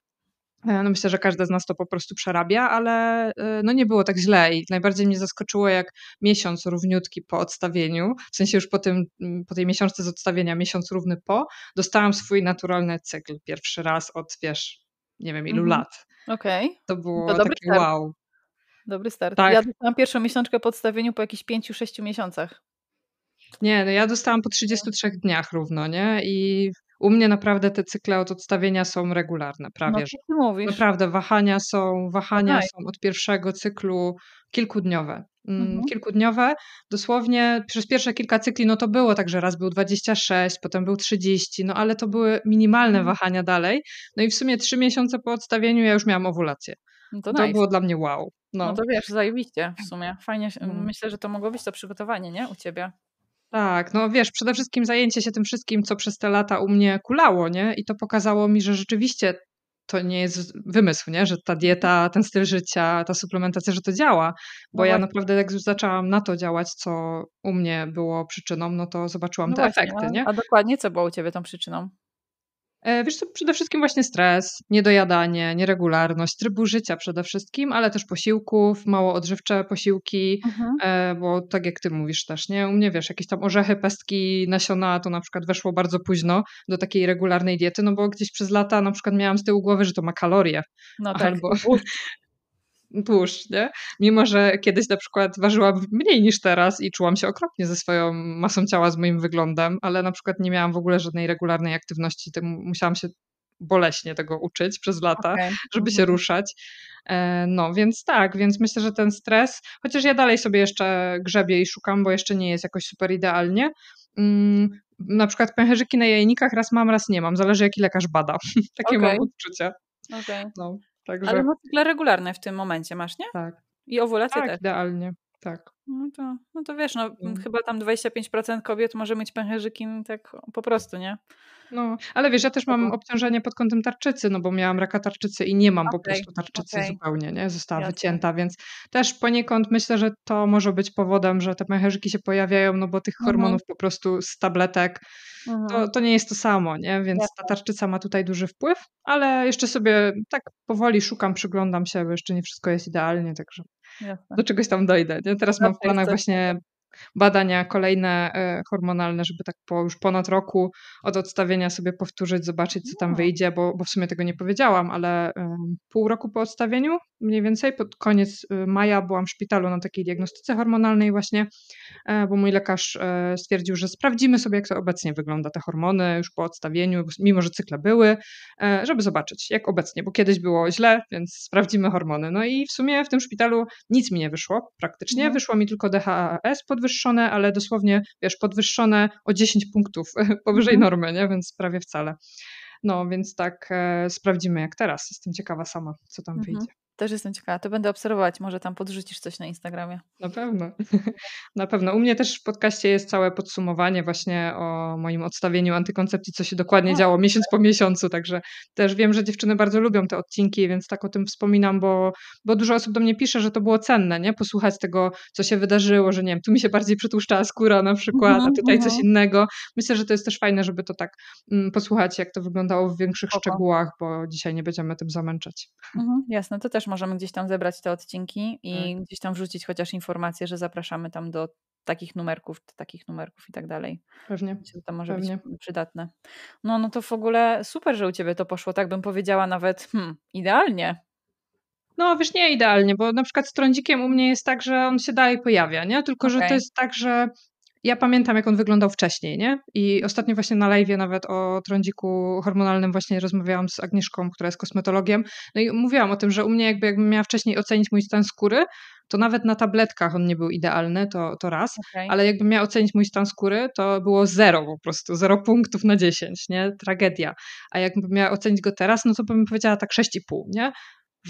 E, no myślę, że każdy z nas to po prostu przerabia, ale e, no nie było tak źle i najbardziej mnie zaskoczyło, jak miesiąc równiutki po odstawieniu, w sensie już po, tym, mm, po tej miesiączce z odstawienia, miesiąc równy po, dostałam swój naturalny cykl pierwszy raz od, wiesz, nie wiem ilu mhm. lat. Okej. Okay. To było to takie start. wow. Dobry start. Tak. Ja dostałam pierwszą miesiączkę po odstawieniu po jakichś 5-6 miesiącach. Nie, no ja dostałam po 33 no. dniach równo, nie? I u mnie naprawdę te cykle od odstawienia są regularne, prawie. No, ty mówisz. Naprawdę, wahania są, wahania okay. są od pierwszego cyklu kilkudniowe. Mm, mhm. Kilkudniowe, dosłownie przez pierwsze kilka cykli, no to było tak, że raz był 26, potem był 30, no ale to były minimalne mhm. wahania dalej. No i w sumie trzy miesiące po odstawieniu ja już miałam owulację. No to, to nice. było dla mnie wow. No. no. to wiesz, zajebiście w sumie. Fajnie, mm. myślę, że to mogło być to przygotowanie, nie? U ciebie. Tak, no wiesz, przede wszystkim zajęcie się tym wszystkim, co przez te lata u mnie kulało, nie? I to pokazało mi, że rzeczywiście to nie jest wymysł, nie? Że ta dieta, ten styl życia, ta suplementacja, że to działa. Bo no ja naprawdę jak już zaczęłam na to działać, co u mnie było przyczyną, no to zobaczyłam no te właśnie, efekty, no. nie? A dokładnie co było u Ciebie tą przyczyną? E, wiesz co, przede wszystkim właśnie stres, niedojadanie, nieregularność, trybu życia przede wszystkim, ale też posiłków, mało odżywcze posiłki, mhm. e, bo tak jak ty mówisz też, nie? U mnie wiesz, jakieś tam orzechy, pestki, nasiona to na przykład weszło bardzo późno do takiej regularnej diety, no bo gdzieś przez lata na przykład miałam z tyłu głowy, że to ma kalorie. No [LAUGHS] tak. Albo, tłuszcz, nie? Mimo, że kiedyś na przykład ważyłam mniej niż teraz i czułam się okropnie ze swoją masą ciała, z moim wyglądem, ale na przykład nie miałam w ogóle żadnej regularnej aktywności, musiałam się boleśnie tego uczyć przez lata, okay. żeby się mhm. ruszać. E, no, więc tak, więc myślę, że ten stres, chociaż ja dalej sobie jeszcze grzebię i szukam, bo jeszcze nie jest jakoś super idealnie. Mm, na przykład pęcherzyki na jajnikach raz mam, raz nie mam, zależy jaki lekarz bada. [LAUGHS] Takie okay. mam odczucia. Okay. No. Także... Ale motocykle regularne w tym momencie masz, nie? Tak. I owulację tak, też. idealnie, tak. No to, no to wiesz, no, no. chyba tam 25% kobiet może mieć pęcherzyki tak po prostu, nie? No, ale wiesz, ja też mam obciążenie pod kątem tarczycy, no bo miałam raka tarczycy i nie mam okay, po prostu tarczycy okay. zupełnie, nie? Została Jasne. wycięta, więc też poniekąd myślę, że to może być powodem, że te pęcherzyki się pojawiają, no bo tych mhm. hormonów po prostu z tabletek mhm. to, to nie jest to samo, nie? Więc Jasne. ta tarczyca ma tutaj duży wpływ, ale jeszcze sobie tak powoli szukam, przyglądam się, bo jeszcze nie wszystko jest idealnie, także Jasne. do czegoś tam dojdę. Nie? Teraz mam w planach właśnie badania kolejne e, hormonalne, żeby tak po już ponad roku od odstawienia sobie powtórzyć, zobaczyć, co tam no. wyjdzie, bo, bo w sumie tego nie powiedziałam, ale e, pół roku po odstawieniu mniej więcej, pod koniec e, maja byłam w szpitalu na takiej diagnostyce hormonalnej właśnie, bo mój lekarz stwierdził, że sprawdzimy sobie, jak to obecnie wygląda te hormony już po odstawieniu, mimo że cykle były, żeby zobaczyć, jak obecnie, bo kiedyś było źle, więc sprawdzimy hormony. No i w sumie w tym szpitalu nic mi nie wyszło praktycznie, mhm. wyszło mi tylko DHAS pod podwyższone, ale dosłownie, wiesz, podwyższone o 10 punktów [LAUGHS] powyżej mhm. normy, nie? więc prawie wcale. No więc tak e, sprawdzimy jak teraz. Jestem ciekawa sama, co tam mhm. wyjdzie. Też jestem ciekawa, to będę obserwować, może tam podrzucisz coś na Instagramie. Na pewno, [LAUGHS] na pewno. U mnie też w podcaście jest całe podsumowanie właśnie o moim odstawieniu antykoncepcji, co się dokładnie działo miesiąc po miesiącu, także też wiem, że dziewczyny bardzo lubią te odcinki, więc tak o tym wspominam, bo, bo dużo osób do mnie pisze, że to było cenne, nie? Posłuchać tego, co się wydarzyło, że nie wiem, tu mi się bardziej przetłuszczała skóra na przykład, a mhm, tutaj coś mhm. innego. Myślę, że to jest też fajne, żeby to tak mm, posłuchać, jak to wyglądało w większych Opa. szczegółach, bo dzisiaj nie będziemy tym zamęczać. Mhm, jasne, to też możemy gdzieś tam zebrać te odcinki i tak. gdzieś tam wrzucić chociaż informację, że zapraszamy tam do takich numerków, takich numerków i tak dalej. Pewnie. Myślę, to może Pewnie. być przydatne. No, no to w ogóle super, że u Ciebie to poszło, tak bym powiedziała nawet hmm, idealnie. No wiesz, nie idealnie, bo na przykład z trądzikiem u mnie jest tak, że on się dalej pojawia, nie? Tylko, okay. że to jest tak, że ja pamiętam, jak on wyglądał wcześniej, nie? I ostatnio właśnie na live nawet o trądziku hormonalnym właśnie rozmawiałam z Agnieszką, która jest kosmetologiem. No i mówiłam o tym, że u mnie jakby jakbym miała wcześniej ocenić mój stan skóry, to nawet na tabletkach on nie był idealny, to, to raz, okay. ale jakbym miała ocenić mój stan skóry, to było zero po prostu, zero punktów na dziesięć, nie? Tragedia. A jakbym miała ocenić go teraz, no to bym powiedziała tak sześć i pół, nie?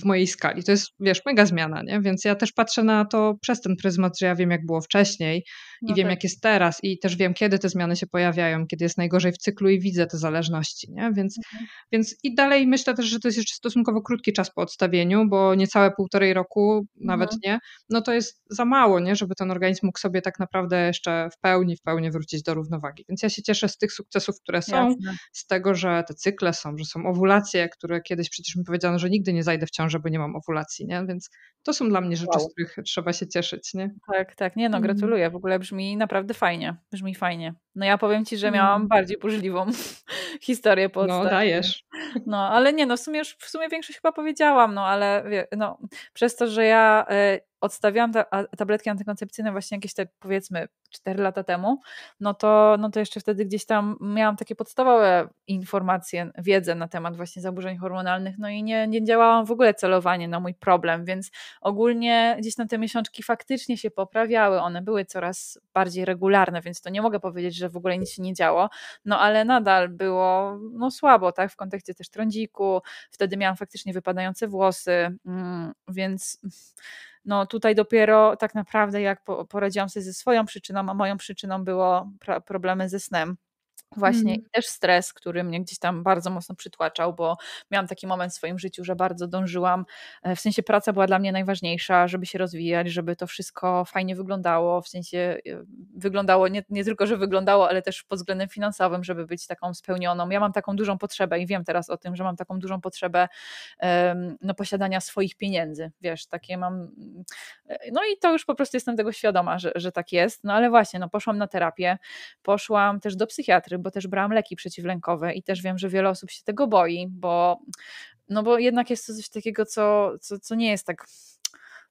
w mojej skali. To jest, wiesz, mega zmiana, nie? Więc ja też patrzę na to przez ten pryzmat, że ja wiem, jak było wcześniej no i wiem, tak. jak jest teraz, i też wiem, kiedy te zmiany się pojawiają, kiedy jest najgorzej w cyklu i widzę te zależności, nie? Więc, mhm. więc i dalej myślę też, że to jest jeszcze stosunkowo krótki czas po odstawieniu, bo niecałe półtorej roku, nawet mhm. nie, no to jest za mało, nie? Żeby ten organizm mógł sobie tak naprawdę jeszcze w pełni, w pełni wrócić do równowagi. Więc ja się cieszę z tych sukcesów, które są, Jasne. z tego, że te cykle są, że są owulacje, które kiedyś przecież mi powiedziano, że nigdy nie zajdę w ciąży bo nie mam owulacji, nie? Więc to są dla mnie rzeczy, wow. z których trzeba się cieszyć, nie? Tak, tak. Nie no, mm. gratuluję. W ogóle brzmi naprawdę fajnie. Brzmi fajnie. No ja powiem Ci, że mm. miałam bardziej burzliwą [LAUGHS] historię po No, dajesz. No, ale nie no, w sumie, już, w sumie większość chyba powiedziałam, no ale no, przez to, że ja e, odstawiałam ta, a, tabletki antykoncepcyjne właśnie jakieś te powiedzmy 4 lata temu, no to, no to jeszcze wtedy gdzieś tam miałam takie podstawowe informacje, wiedzę na temat właśnie zaburzeń hormonalnych, no i nie, nie działałam w ogóle celowanie na mój problem, więc ogólnie gdzieś tam te miesiączki faktycznie się poprawiały, one były coraz bardziej regularne, więc to nie mogę powiedzieć, że w ogóle nic się nie działo, no ale nadal było no słabo, tak, w kontekście też trądziku, wtedy miałam faktycznie wypadające włosy, mm, więc no tutaj dopiero tak naprawdę jak poradziłam sobie ze swoją przyczyną, a moją przyczyną było problemy ze snem Właśnie mm. i też stres, który mnie gdzieś tam bardzo mocno przytłaczał, bo miałam taki moment w swoim życiu, że bardzo dążyłam, e, w sensie praca była dla mnie najważniejsza, żeby się rozwijać, żeby to wszystko fajnie wyglądało, w sensie e, wyglądało nie, nie tylko, że wyglądało, ale też pod względem finansowym, żeby być taką spełnioną. Ja mam taką dużą potrzebę i wiem teraz o tym, że mam taką dużą potrzebę um, no, posiadania swoich pieniędzy, wiesz, takie mam, e, no i to już po prostu jestem tego świadoma, że, że tak jest, no ale właśnie, no poszłam na terapię, poszłam też do psychiatry, bo też brałam leki przeciwlękowe i też wiem, że wiele osób się tego boi, bo, no bo jednak jest to coś takiego, co, co, co nie jest tak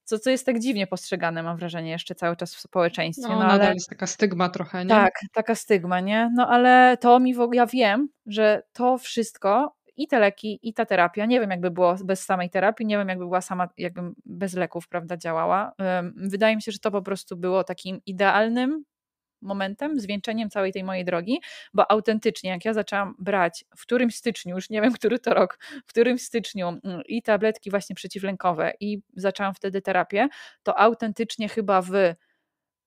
co, co jest tak dziwnie postrzegane, mam wrażenie, jeszcze cały czas w społeczeństwie. No, no nadal ale... jest taka stygma trochę, nie? Tak, taka stygma, nie? No ale to mi w ogóle, ja wiem, że to wszystko i te leki, i ta terapia, nie wiem jakby było bez samej terapii, nie wiem jakby była sama, jakby bez leków, prawda, działała. Wydaje mi się, że to po prostu było takim idealnym momentem, zwieńczeniem całej tej mojej drogi, bo autentycznie, jak ja zaczęłam brać w którymś styczniu, już nie wiem, [LAUGHS] który to rok, w którymś styczniu mm, i tabletki właśnie przeciwlękowe i zaczęłam wtedy terapię, to autentycznie chyba w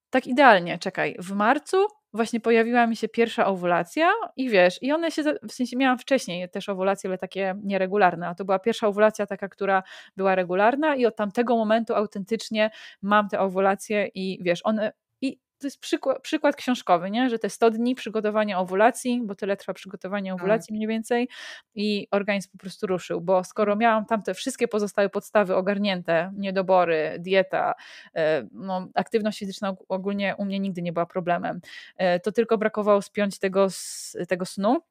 tak idealnie, czekaj, w marcu właśnie pojawiła mi się pierwsza owulacja i wiesz, i one się, w sensie miałam wcześniej też owulacje, ale takie nieregularne, a to była pierwsza owulacja taka, która była regularna i od tamtego momentu autentycznie mam te owulacje i wiesz, one to jest przykład, przykład, książkowy, nie? że te 100 dni przygotowania owulacji, bo tyle trwa przygotowanie tak. owulacji mniej więcej i organizm po prostu ruszył, bo skoro mhm. miałam tam te wszystkie pozostałe podstawy ogarnięte, niedobory, dieta, e, no, aktywność fizyczna ogólnie u mnie nigdy nie była problemem, e, to tylko brakowało spiąć tego, tego snu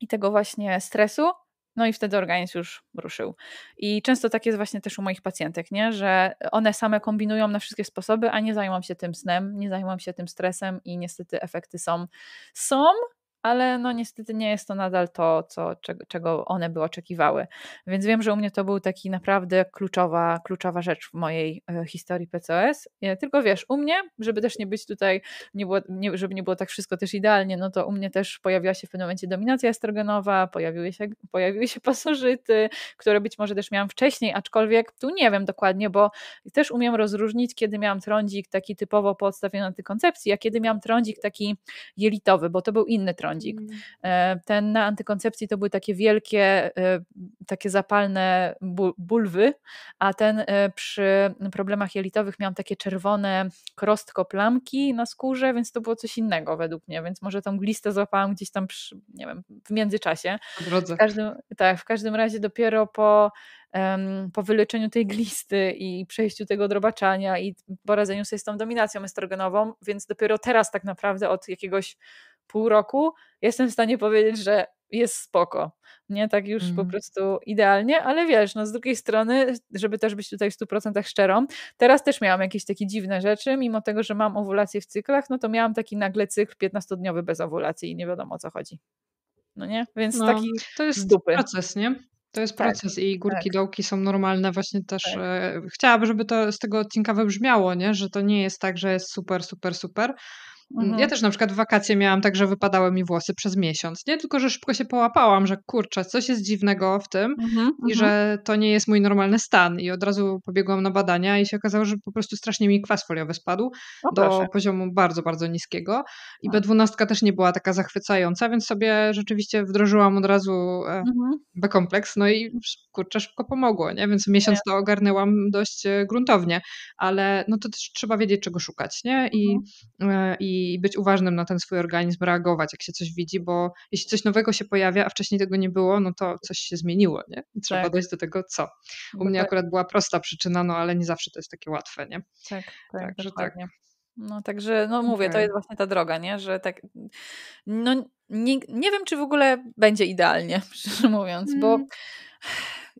i tego właśnie stresu, no i wtedy organizm już ruszył. I często tak jest właśnie też u moich pacjentek, nie? że one same kombinują na wszystkie sposoby, a nie zajmą się tym snem, nie zajmą się tym stresem i niestety efekty są, są, ale no niestety nie jest to nadal to, co, czego one by oczekiwały. Więc wiem, że u mnie to był taki naprawdę kluczowa, kluczowa rzecz w mojej e, historii PCOS. E, tylko wiesz, u mnie, żeby też nie być tutaj, nie było, nie, żeby nie było tak wszystko też idealnie, no to u mnie też pojawiła się w pewnym momencie dominacja estrogenowa, pojawiły się, pojawiły się [LAUGHS] pasożyty, które być może też miałam wcześniej, aczkolwiek tu nie wiem dokładnie, bo też umiem rozróżnić, kiedy miałam trądzik taki typowo podstawiony antykoncepcji, a kiedy miałam trądzik taki jelitowy, bo to był inny trądzik Mm. E, ten na antykoncepcji to były takie wielkie, e, takie zapalne bulwy, a ten e, przy problemach jelitowych miałam takie czerwone krostko plamki na skórze, więc to było coś innego według mnie, więc może tą glistę złapałam gdzieś tam, przy, nie wiem, w międzyczasie. W każdym, tak, w każdym razie dopiero po po wyleczeniu tej glisty i przejściu tego drobaczania i poradzeniu sobie z tą dominacją estrogenową, więc dopiero teraz tak naprawdę od jakiegoś pół roku jestem w stanie powiedzieć, że jest spoko. Nie tak już mm. po prostu idealnie, ale wiesz, no z drugiej strony, żeby też być tutaj w 100% szczerą, teraz też miałam jakieś takie dziwne rzeczy, mimo tego, że mam owulację w cyklach, no to miałam taki nagle cykl 15-dniowy bez owulacji i nie wiadomo o co chodzi. No nie? Więc no, taki to jest dupy. proces, nie? To jest tak, proces tak, i górki, tak. dołki są normalne. Właśnie też tak. e, chciałabym, żeby to z tego odcinka wybrzmiało, nie? że to nie jest tak, że jest super, super, super, Mm, mhm. Ja też na przykład w wakacje miałam tak, że wypadały mi włosy przez miesiąc, nie? Tylko, że szybko się połapałam, że kurczę, coś jest dziwnego w tym mhm, i mhm. że to nie jest mój normalny stan. I od razu pobiegłam na badania i się okazało, że po prostu strasznie mi kwas foliowy spadł do poziomu bardzo, bardzo niskiego. I tak. B12 też nie była taka zachwycająca, więc sobie rzeczywiście wdrożyłam od razu e, mhm. B-kompleks, no i kurczę, szybko pomogło, nie? Więc miesiąc to ogarnęłam dość e, gruntownie, ale no to też trzeba wiedzieć, czego szukać, nie? I, mhm. e, i i być uważnym na ten swój organizm, reagować, jak się coś widzi, bo jeśli coś nowego się pojawia, a wcześniej tego nie było, no to coś się zmieniło, nie? trzeba tak. dojść do tego, co. U mnie tak. akurat była prosta przyczyna, no ale nie zawsze to jest takie łatwe, nie? Tak, tak, Także tak. dokładnie. tak. No także, no mówię, okay. to jest właśnie ta droga, nie? Że tak, no nie, nie wiem, czy w ogóle będzie idealnie, [LAUGHS] szczerze mówiąc, mm. bo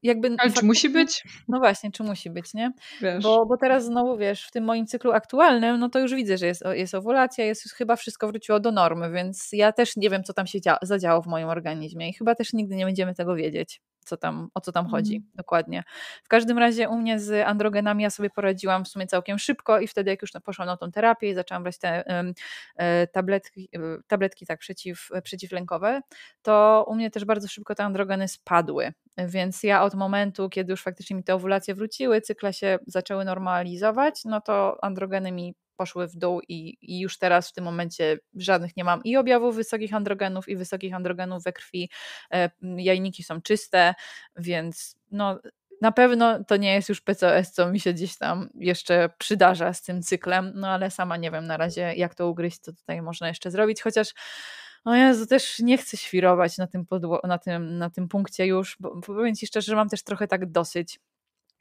jakby... Ale czy musi być? No właśnie, czy musi być, nie? Wiesz. Bo, bo teraz znowu, wiesz, w tym moim cyklu aktualnym, no to już widzę, że jest, jest owulacja, jest już chyba wszystko wróciło do normy, więc ja też nie wiem, co tam się zadziało w moim organizmie i chyba też nigdy nie będziemy tego wiedzieć co tam, o co tam chodzi mhm. dokładnie. W każdym razie u mnie z androgenami ja sobie poradziłam w sumie całkiem szybko i wtedy jak już poszłam na tą terapię i zaczęłam brać te e, tabletki, e, tabletki tak przeciw, przeciwlękowe, to u mnie też bardzo szybko te androgeny spadły. Więc ja od momentu, kiedy już faktycznie mi te owulacje wróciły, cykle się zaczęły normalizować, no to androgeny mi poszły w dół i, i, już teraz w tym momencie żadnych nie mam i objawów wysokich androgenów, i wysokich androgenów we krwi. E, jajniki są czyste, więc no, na pewno to nie jest już PCOS, co mi się gdzieś tam jeszcze przydarza z tym cyklem, no ale sama nie wiem na razie, jak to ugryźć, co tutaj można jeszcze zrobić, chociaż. no ja też nie chcę świrować na tym, podło- na tym, na tym punkcie już, bo powiem Ci szczerze, że mam też trochę tak dosyć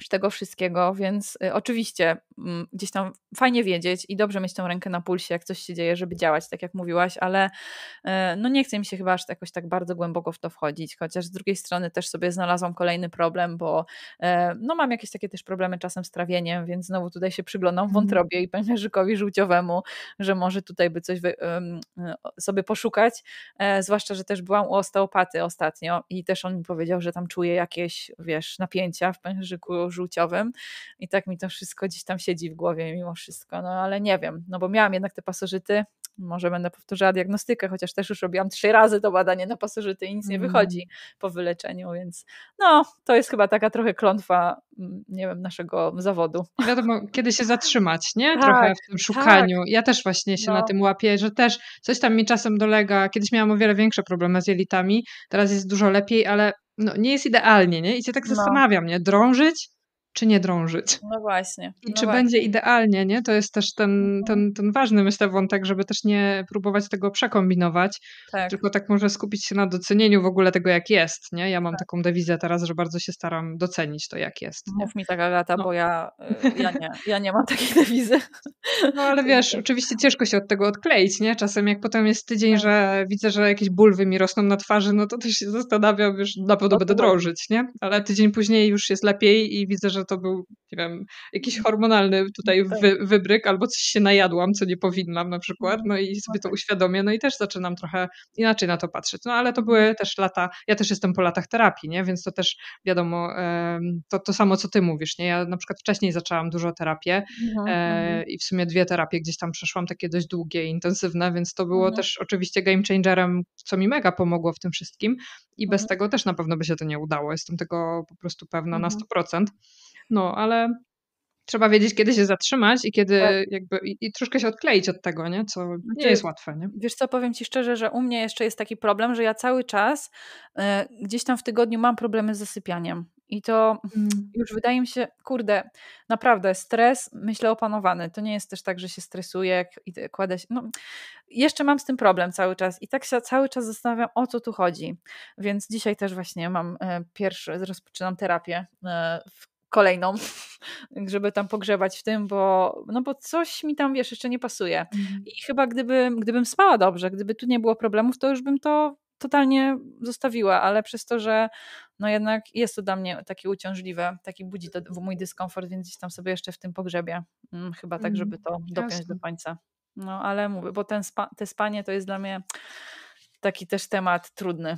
tego wszystkiego, więc y, oczywiście y, gdzieś tam fajnie wiedzieć i dobrze mieć tą rękę na pulsie, jak coś się dzieje, żeby działać, tak jak mówiłaś, ale y, no nie chce mi się chyba aż jakoś tak bardzo głęboko w to wchodzić, chociaż z drugiej strony też sobie znalazłam kolejny problem, bo y, no mam jakieś takie też problemy czasem z trawieniem, więc znowu tutaj się przyglądam mhm. wątrobie i pęcherzykowi żółciowemu, że może tutaj by coś wy, y, mm, sobie poszukać, e, zwłaszcza, że też byłam u osteopaty ostatnio i też on mi powiedział, że tam czuję jakieś, wiesz, napięcia w pęcherzyku żółciowym i tak mi to wszystko gdzieś tam siedzi w głowie mimo wszystko, no ale nie wiem, no bo miałam jednak te pasożyty, może będę powtórzyła diagnostykę, chociaż też już robiłam trzy razy to badanie na pasożyty i nic nie mm. wychodzi po wyleczeniu, więc no, to jest chyba taka trochę klątwa, mm, nie wiem, naszego zawodu. I wiadomo, kiedy się zatrzymać, nie? Tak, trochę w tym tak. szukaniu. Tak. Ja też właśnie się no. na tym łapię, że też coś tam mi czasem dolega. Kiedyś miałam o wiele większe problemy z jelitami, teraz jest dużo lepiej, ale no, nie jest idealnie, nie? I się tak no. zastanawiam, nie? Drążyć, czy nie drążyć. No właśnie. I no czy właśnie. będzie idealnie, nie? To jest też ten, ten, ten ważny, myślę, wątek, żeby też nie próbować tego przekombinować, tak. tylko tak może skupić się na docenieniu w ogóle tego, jak jest, nie? Ja mam tak. taką dewizję teraz, że bardzo się staram docenić to, jak jest. Nie? mi tak, Agata, no. bo ja, y, ja, nie, ja nie mam takiej dewizy. No ale [LAUGHS] wiesz, oczywiście ciężko się od tego odkleić, nie? Czasem jak potem jest tydzień, tak. że widzę, że jakieś bulwy mi rosną na twarzy, no to też się zastanawiam, już na pewno no będę drążyć, nie? Ale tydzień później już jest lepiej i widzę, że to był, nie wiem, jakiś mhm. hormonalny tutaj tak. wy, wybryk, albo coś się najadłam, co nie powinnam na przykład, no i no sobie to tak. uświadomię, no i też zaczynam trochę inaczej na to patrzeć. No ale to były też lata, ja też jestem po latach terapii, nie? Więc to też wiadomo, to, to samo co ty mówisz, nie? Ja na przykład wcześniej zaczęłam dużo terapię no, e, mhm, i w sumie dwie terapie gdzieś tam przeszłam, takie dość długie, intensywne, więc to było mhm. też oczywiście game changerem, co mi mega pomogło w tym wszystkim i bez mhm. tego też na pewno by się to nie udało. Jestem tego po prostu pewna na 100%. Mhm. No, ale trzeba wiedzieć, kiedy się zatrzymać i kiedy tak. jakby i, i, troszkę się odkleić od tego, nie? Co nie znaczy, jest łatwe, nie? Wiesz co, powiem Ci szczerze, że u mnie jeszcze jest taki problem, że ja cały czas y, gdzieś tam w tygodniu mam problemy z zasypianiem. I to mm. już wydaje mi się, kurde, naprawdę stres, myślę, opanowany. To nie jest też tak, że się stresuję jak kładę się. No, jeszcze mam z tym problem cały czas i tak się cały czas zastanawiam, o co tu chodzi. Więc dzisiaj też właśnie mam e, pierwszy, rozpoczynam terapię, e, w kolejną, [LAUGHS] żeby tam pogrzebać w tym, bo, no bo coś mi tam, wiesz, jeszcze nie pasuje. Mhm. I chyba gdyby, gdybym spała dobrze, gdyby tu nie było problemów, to już bym to totalnie zostawiła, ale przez to, że no jednak jest to dla mnie takie uciążliwe, taki budzi to mój dyskomfort, więc gdzieś tam sobie jeszcze w tym pogrzebie, mm, chyba tak, mhm. żeby to mm, dopiąć jasne. do końca. No ale mówię, bo ten spa, te spanie to jest dla mnie taki też temat trudny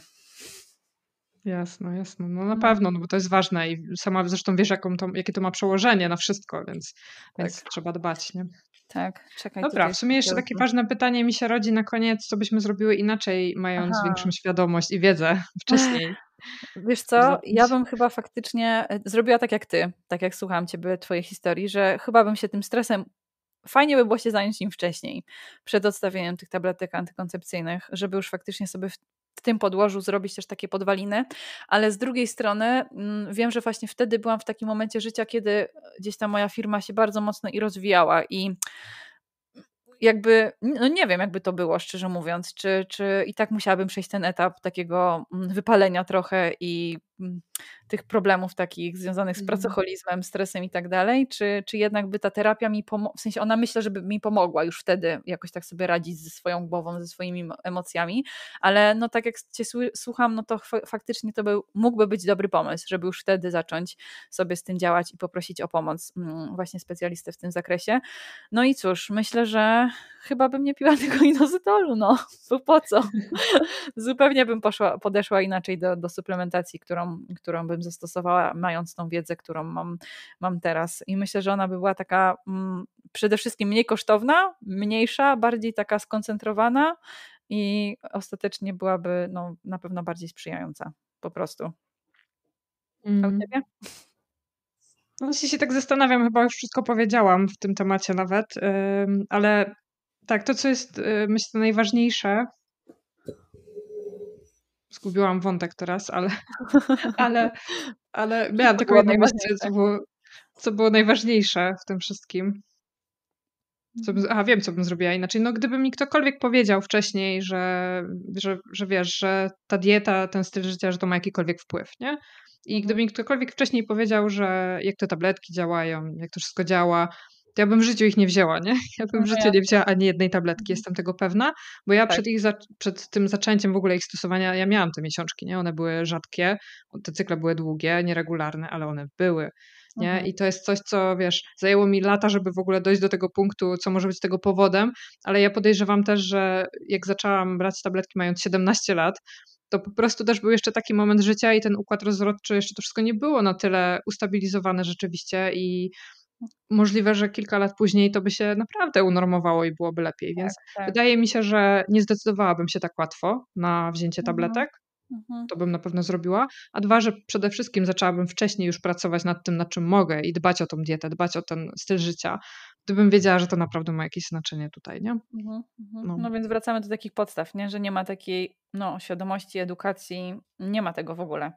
jasno, jasno, No na mhm. pewno, no bo to jest ważne i sama zresztą wiesz, jaką to, jakie to ma przełożenie na wszystko, więc, tak. więc trzeba dbać, nie? Tak, czekaj. Dobra, w sumie jeszcze takie ważne pytanie mi się rodzi na koniec, co byśmy zrobiły inaczej, mając Aha. większą świadomość i wiedzę [LAUGHS] wcześniej. [LAUGHS] Wiesz co, ja bym chyba faktycznie e, zrobiła tak jak ty, tak jak słucham ciebie, twojej historii, że chyba bym się tym stresem fajnie by było się zająć nim wcześniej, przed odstawieniem tych tabletek antykoncepcyjnych, żeby już faktycznie sobie w tym podłożu zrobić też takie podwaliny, ale z drugiej strony mm, wiem, że właśnie wtedy byłam w takim momencie życia, kiedy gdzieś ta moja firma się bardzo mocno i rozwijała i jakby, no nie wiem, jakby to było, szczerze mówiąc, czy, czy i tak musiałabym przejść ten etap takiego mm, wypalenia trochę i tych problemów takich związanych z mhm. pracocholizmem, stresem i tak dalej, czy, czy jednak by ta terapia mi pomogła, w sensie ona myślę, żeby mi pomogła już wtedy jakoś tak sobie radzić ze swoją głową, ze swoimi emocjami, ale no tak jak Cię słucham, no to faktycznie to był, mógłby być dobry pomysł, żeby już wtedy zacząć sobie z tym działać i poprosić o pomoc mm, właśnie specjalistę w tym zakresie. No i cóż, myślę, że chyba bym nie piła [LAUGHS] tego inozytolu, no, bo po co? [LAUGHS] Zupełnie bym poszła, podeszła inaczej do, do suplementacji, którą którą, bym zastosowała, mając tą wiedzę, którą mam, mam teraz. I myślę, że ona by była taka mm, przede wszystkim mniej kosztowna, mniejsza, bardziej taka skoncentrowana i ostatecznie byłaby no, na pewno bardziej sprzyjająca po prostu. A u mm. ciebie? No właśnie się tak zastanawiam, chyba już wszystko powiedziałam w tym temacie nawet, ale tak, to co jest y, myślę najważniejsze zgubiłam wątek teraz, ale, [LAUGHS] ale, ale miałam taką jedną myśl, co było, co było najważniejsze w tym wszystkim. Co bym, wiem, co bym zrobiła inaczej. No, gdyby mi ktokolwiek powiedział wcześniej, że, że, że wiesz, że ta dieta, ten styl życia, że to ma jakikolwiek wpływ, nie? I gdyby mhm. mi ktokolwiek wcześniej powiedział, że jak te tabletki działają, jak to wszystko działa, to ja bym w życiu ich nie wzięła, nie? Ja bym w no życiu nie wzięła ani jednej tabletki, mhm. jestem tego pewna, bo ja tak. przed, ich przed tym zaczęciem w ogóle ich stosowania, ja miałam te miesiączki, nie? One były rzadkie, te cykle były długie, nieregularne, ale one były. Nie? Mhm. I to jest coś, co wiesz, zajęło mi lata, żeby w ogóle dojść do tego punktu, co może być tego powodem, ale ja podejrzewam też, że jak zaczęłam brać tabletki mając 17 lat, to po prostu też był jeszcze taki moment życia i ten układ rozrodczy, jeszcze to wszystko nie było na tyle ustabilizowane rzeczywiście i możliwe, że kilka lat później to by się naprawdę unormowało i byłoby lepiej. Tak, więc tak, wydaje mi się, że nie zdecydowałabym się tak łatwo na wzięcie mhm, tabletek. Mhm. To bym na pewno zrobiła. A dwa, że przede wszystkim zaczęłabym wcześniej już pracować nad tym, na czym mogę i dbać o tą dietę, dbać o ten styl życia, gdybym wiedziała, że to naprawdę ma jakieś znaczenie tutaj, nie? Mhm, no. no. więc wracamy do takich podstaw, nie? że nie ma takiej no, świadomości, edukacji, nie ma tego w ogóle.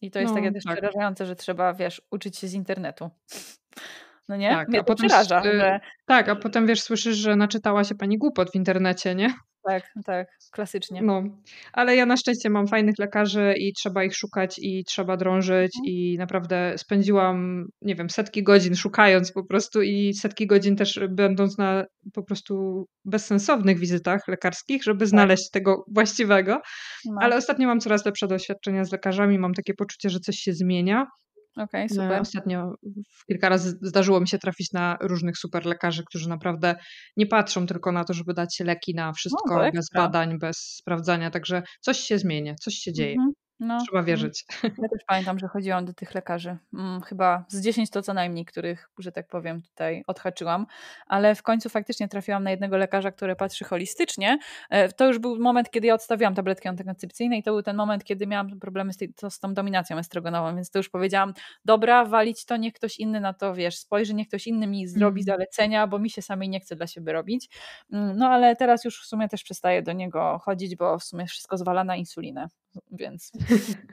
I to jest no, takie też tak. przerażające, że trzeba, wiesz, uczyć się z internetu. No nie? Tak, Mnie a to potem, przeraża. Że... Tak, a potem wiesz, słyszysz, że naczytała się pani głupot w internecie, nie? Tak, tak, klasycznie. No, ale ja na szczęście mam fajnych lekarzy i trzeba ich szukać i trzeba drążyć mhm. i naprawdę spędziłam, nie wiem, setki godzin szukając po prostu i setki godzin też będąc na po prostu bezsensownych wizytach lekarskich, żeby tak. znaleźć tak. tego właściwego. No. Ale ostatnio mam coraz lepsze doświadczenia z lekarzami, mam takie poczucie, że coś się zmienia Okej, okay, no, super. Ostatnio kilka razy zdarzyło mi się trafić na różnych super lekarzy, którzy naprawdę nie patrzą tylko na to, żeby dać leki na wszystko, no, bez badań, bez sprawdzania, także coś się zmienia, coś się dzieje. Mhm. No, Trzeba no. wierzyć. [LAUGHS] Ja też pamiętam, że chodziłam do tych lekarzy. Mm, chyba z 10 to co najmniej, których, że tak powiem, tutaj odhaczyłam, ale w końcu faktycznie trafiłam na jednego lekarza, który patrzy holistycznie. E, to już był moment, kiedy ja odstawiłam tabletki antykoncepcyjne i to był ten moment, kiedy miałam problemy z, tej, to, z tą dominacją estrogenową, więc to już powiedziałam, dobra, walić to, niech ktoś inny na to, wiesz, spojrzy, niech ktoś inny mi zrobi mm. zalecenia, bo mi się samej nie chce dla siebie robić. Mm, no ale teraz już w sumie też przestaję do niego chodzić, bo w sumie wszystko zwala na insulinę więc, [LAUGHS]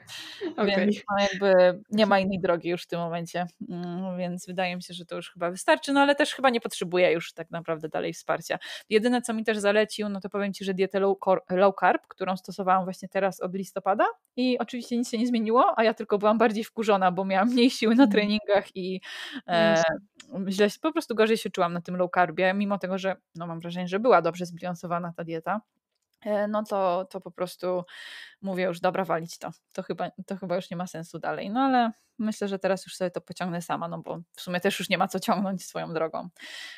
okay. więc no jakby nie ma innej drogi już w tym momencie, mm, więc wydaje mi się, że to już chyba wystarczy, no ale też chyba nie potrzebuję już tak naprawdę dalej wsparcia. Jedyne, co mi też zalecił, no to powiem Ci, że dietę low carb, którą stosowałam właśnie teraz od listopada i oczywiście nic się nie zmieniło, a ja tylko byłam bardziej wkurzona, bo miałam mniej siły na mm. treningach i e, no źle, po prostu gorzej się czułam na tym low carbie, mimo tego, że no mam wrażenie, że była dobrze zbilansowana ta dieta. E, no to, to po prostu mówię już, dobra, walić to. To chyba, to chyba już nie ma sensu dalej. No ale myślę, że teraz już sobie to pociągnę sama, no bo w sumie też już nie ma co ciągnąć swoją drogą.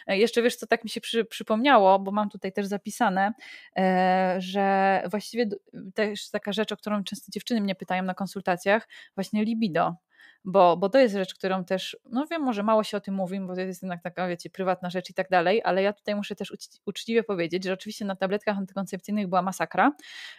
E, jeszcze wiesz, co tak mi się przy, przypomniało, bo mam tutaj też zapisane, e, że właściwie też taka rzecz, o którą często dziewczyny mnie pytają na konsultacjach, właśnie libido, bo, bo to jest rzecz, którą też, no wiem, może mało się o tym mówimy, bo to jest jednak taka, wiecie, prywatna rzecz i tak dalej, ale ja tutaj muszę też uczciwie powiedzieć, że oczywiście na tabletkach antykoncepcyjnych była masakra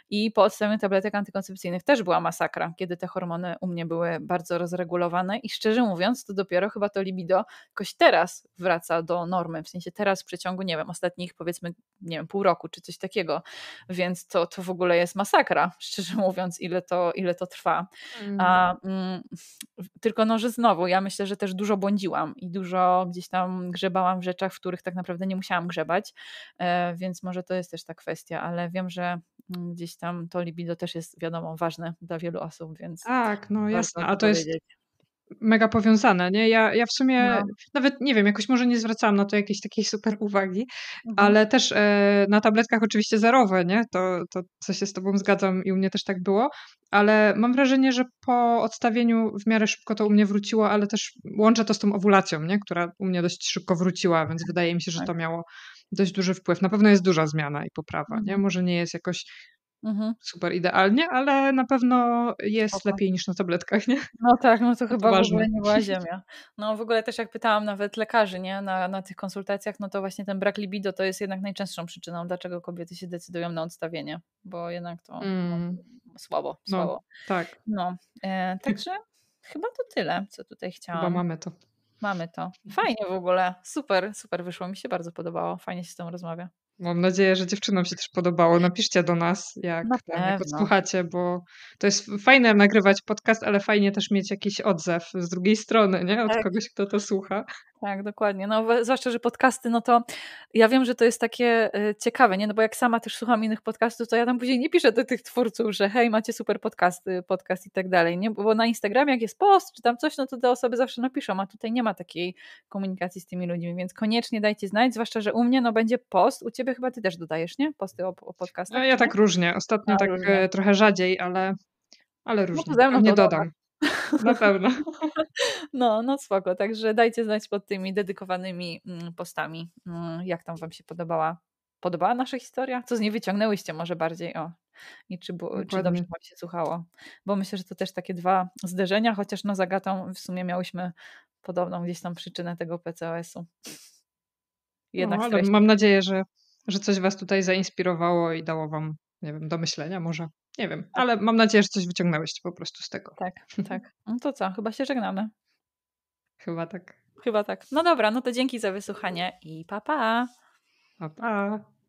i po odstawieniu tabletek antykoncepcyjnych też była masakra, kiedy te hormony u mnie były bardzo rozregulowane i szczerze mówiąc, to dopiero chyba to libido jakoś teraz wraca do normy, w sensie teraz w przeciągu, nie wiem, ostatnich powiedzmy, nie wiem, pół roku czy coś takiego, więc to, to w ogóle jest masakra, szczerze mówiąc, ile to, ile to trwa. A, mm, mm tylko no, że znowu, ja myślę, że też dużo błądziłam i dużo gdzieś tam grzebałam w rzeczach, w których tak naprawdę nie musiałam grzebać, e, więc może to jest też ta kwestia, ale wiem, że mm, gdzieś tam to libido też jest wiadomo ważne dla wielu osób, więc. Tak, no jasne, a to jest mega powiązane, nie? Ja, ja w sumie no. nawet, nie wiem, jakoś może nie zwracałam na to jakiejś takiej super uwagi, mhm. ale też e, na tabletkach oczywiście zerowe, nie? To, to co się z tobą zgadzam i u mnie też tak było, ale mam wrażenie, że po odstawieniu w miarę szybko to u mnie wróciło, ale też łączę to z tą owulacją, nie? Która u mnie dość szybko wróciła, więc wydaje mi się, że to tak. miało dość duży wpływ. Na pewno jest duża zmiana i poprawa, nie? Mhm. Może nie jest jakoś Mhm. super idealnie, ale na pewno jest lepiej niż na tabletkach, nie? No tak, no to, to chyba ważne. w ogóle nie była [LAUGHS] ziemia. No w ogóle też jak pytałam nawet lekarzy, nie, na, na tych konsultacjach, no to właśnie ten brak libido to jest jednak najczęstszą przyczyną, dlaczego kobiety się decydują na odstawienie, bo jednak to no, mm. no, słabo, słabo. No, tak. No, e, także chyba to tyle, co tutaj chciałam. Chyba mamy to. Mamy to. Fajnie w ogóle, super, super wyszło, mi się bardzo podobało, fajnie się z tą rozmawia. Mam nadzieję, że dziewczynom się też podobało. Napiszcie do nas, jak, Na tam, jak odsłuchacie, bo to jest fajne nagrywać podcast, ale fajnie też mieć jakiś odzew z drugiej strony, nie? Od tak. kogoś, kto to słucha. Tak, dokładnie. No, zwłaszcza, że podcasty, no to ja wiem, że to jest takie e, ciekawe, nie? No bo jak sama też słucham innych podcastów, to ja tam później nie piszę do tych twórców, że hej, macie super podcasty, podcast i tak dalej, nie? Bo na Instagramie jak jest post czy tam coś, no to te osoby zawsze napiszą, a tutaj nie ma takiej komunikacji z tymi ludźmi, więc koniecznie dajcie znać, zwłaszcza, że u mnie no będzie post, u ciebie chyba ty też dodajesz, nie? Posty o, o podcastach. No, ja tak różnie, ostatnio a, tak różnie. E, trochę rzadziej, ale ale różnie. No to ze mną nie dodam. Na pewno. [LAUGHS] No, no spoko, także dajcie znać pod tymi dedykowanymi mm, postami, mm, jak tam wam się podobała. Podobała nasza historia? Co z niej wyciągnęłyście może bardziej? O, i czy, czy dobrze wam się słuchało? Bo myślę, że to też takie dwa zderzenia, chociaż no zagatą w sumie miałyśmy podobną gdzieś tam przyczynę tego PCOS-u. No, Jednak no, ale mam nadzieję, że, że coś was tutaj zainspirowało i dało wam, nie wiem, do myślenia może. Nie wiem, tak. ale mam nadzieję, że coś wyciągnęłeś po prostu z tego. Tak, [LAUGHS] tak. No to co, chyba się żegnamy. Chyba tak. Chyba tak. No dobra, no to dzięki za wysłuchanie i pa pa. Pa pa.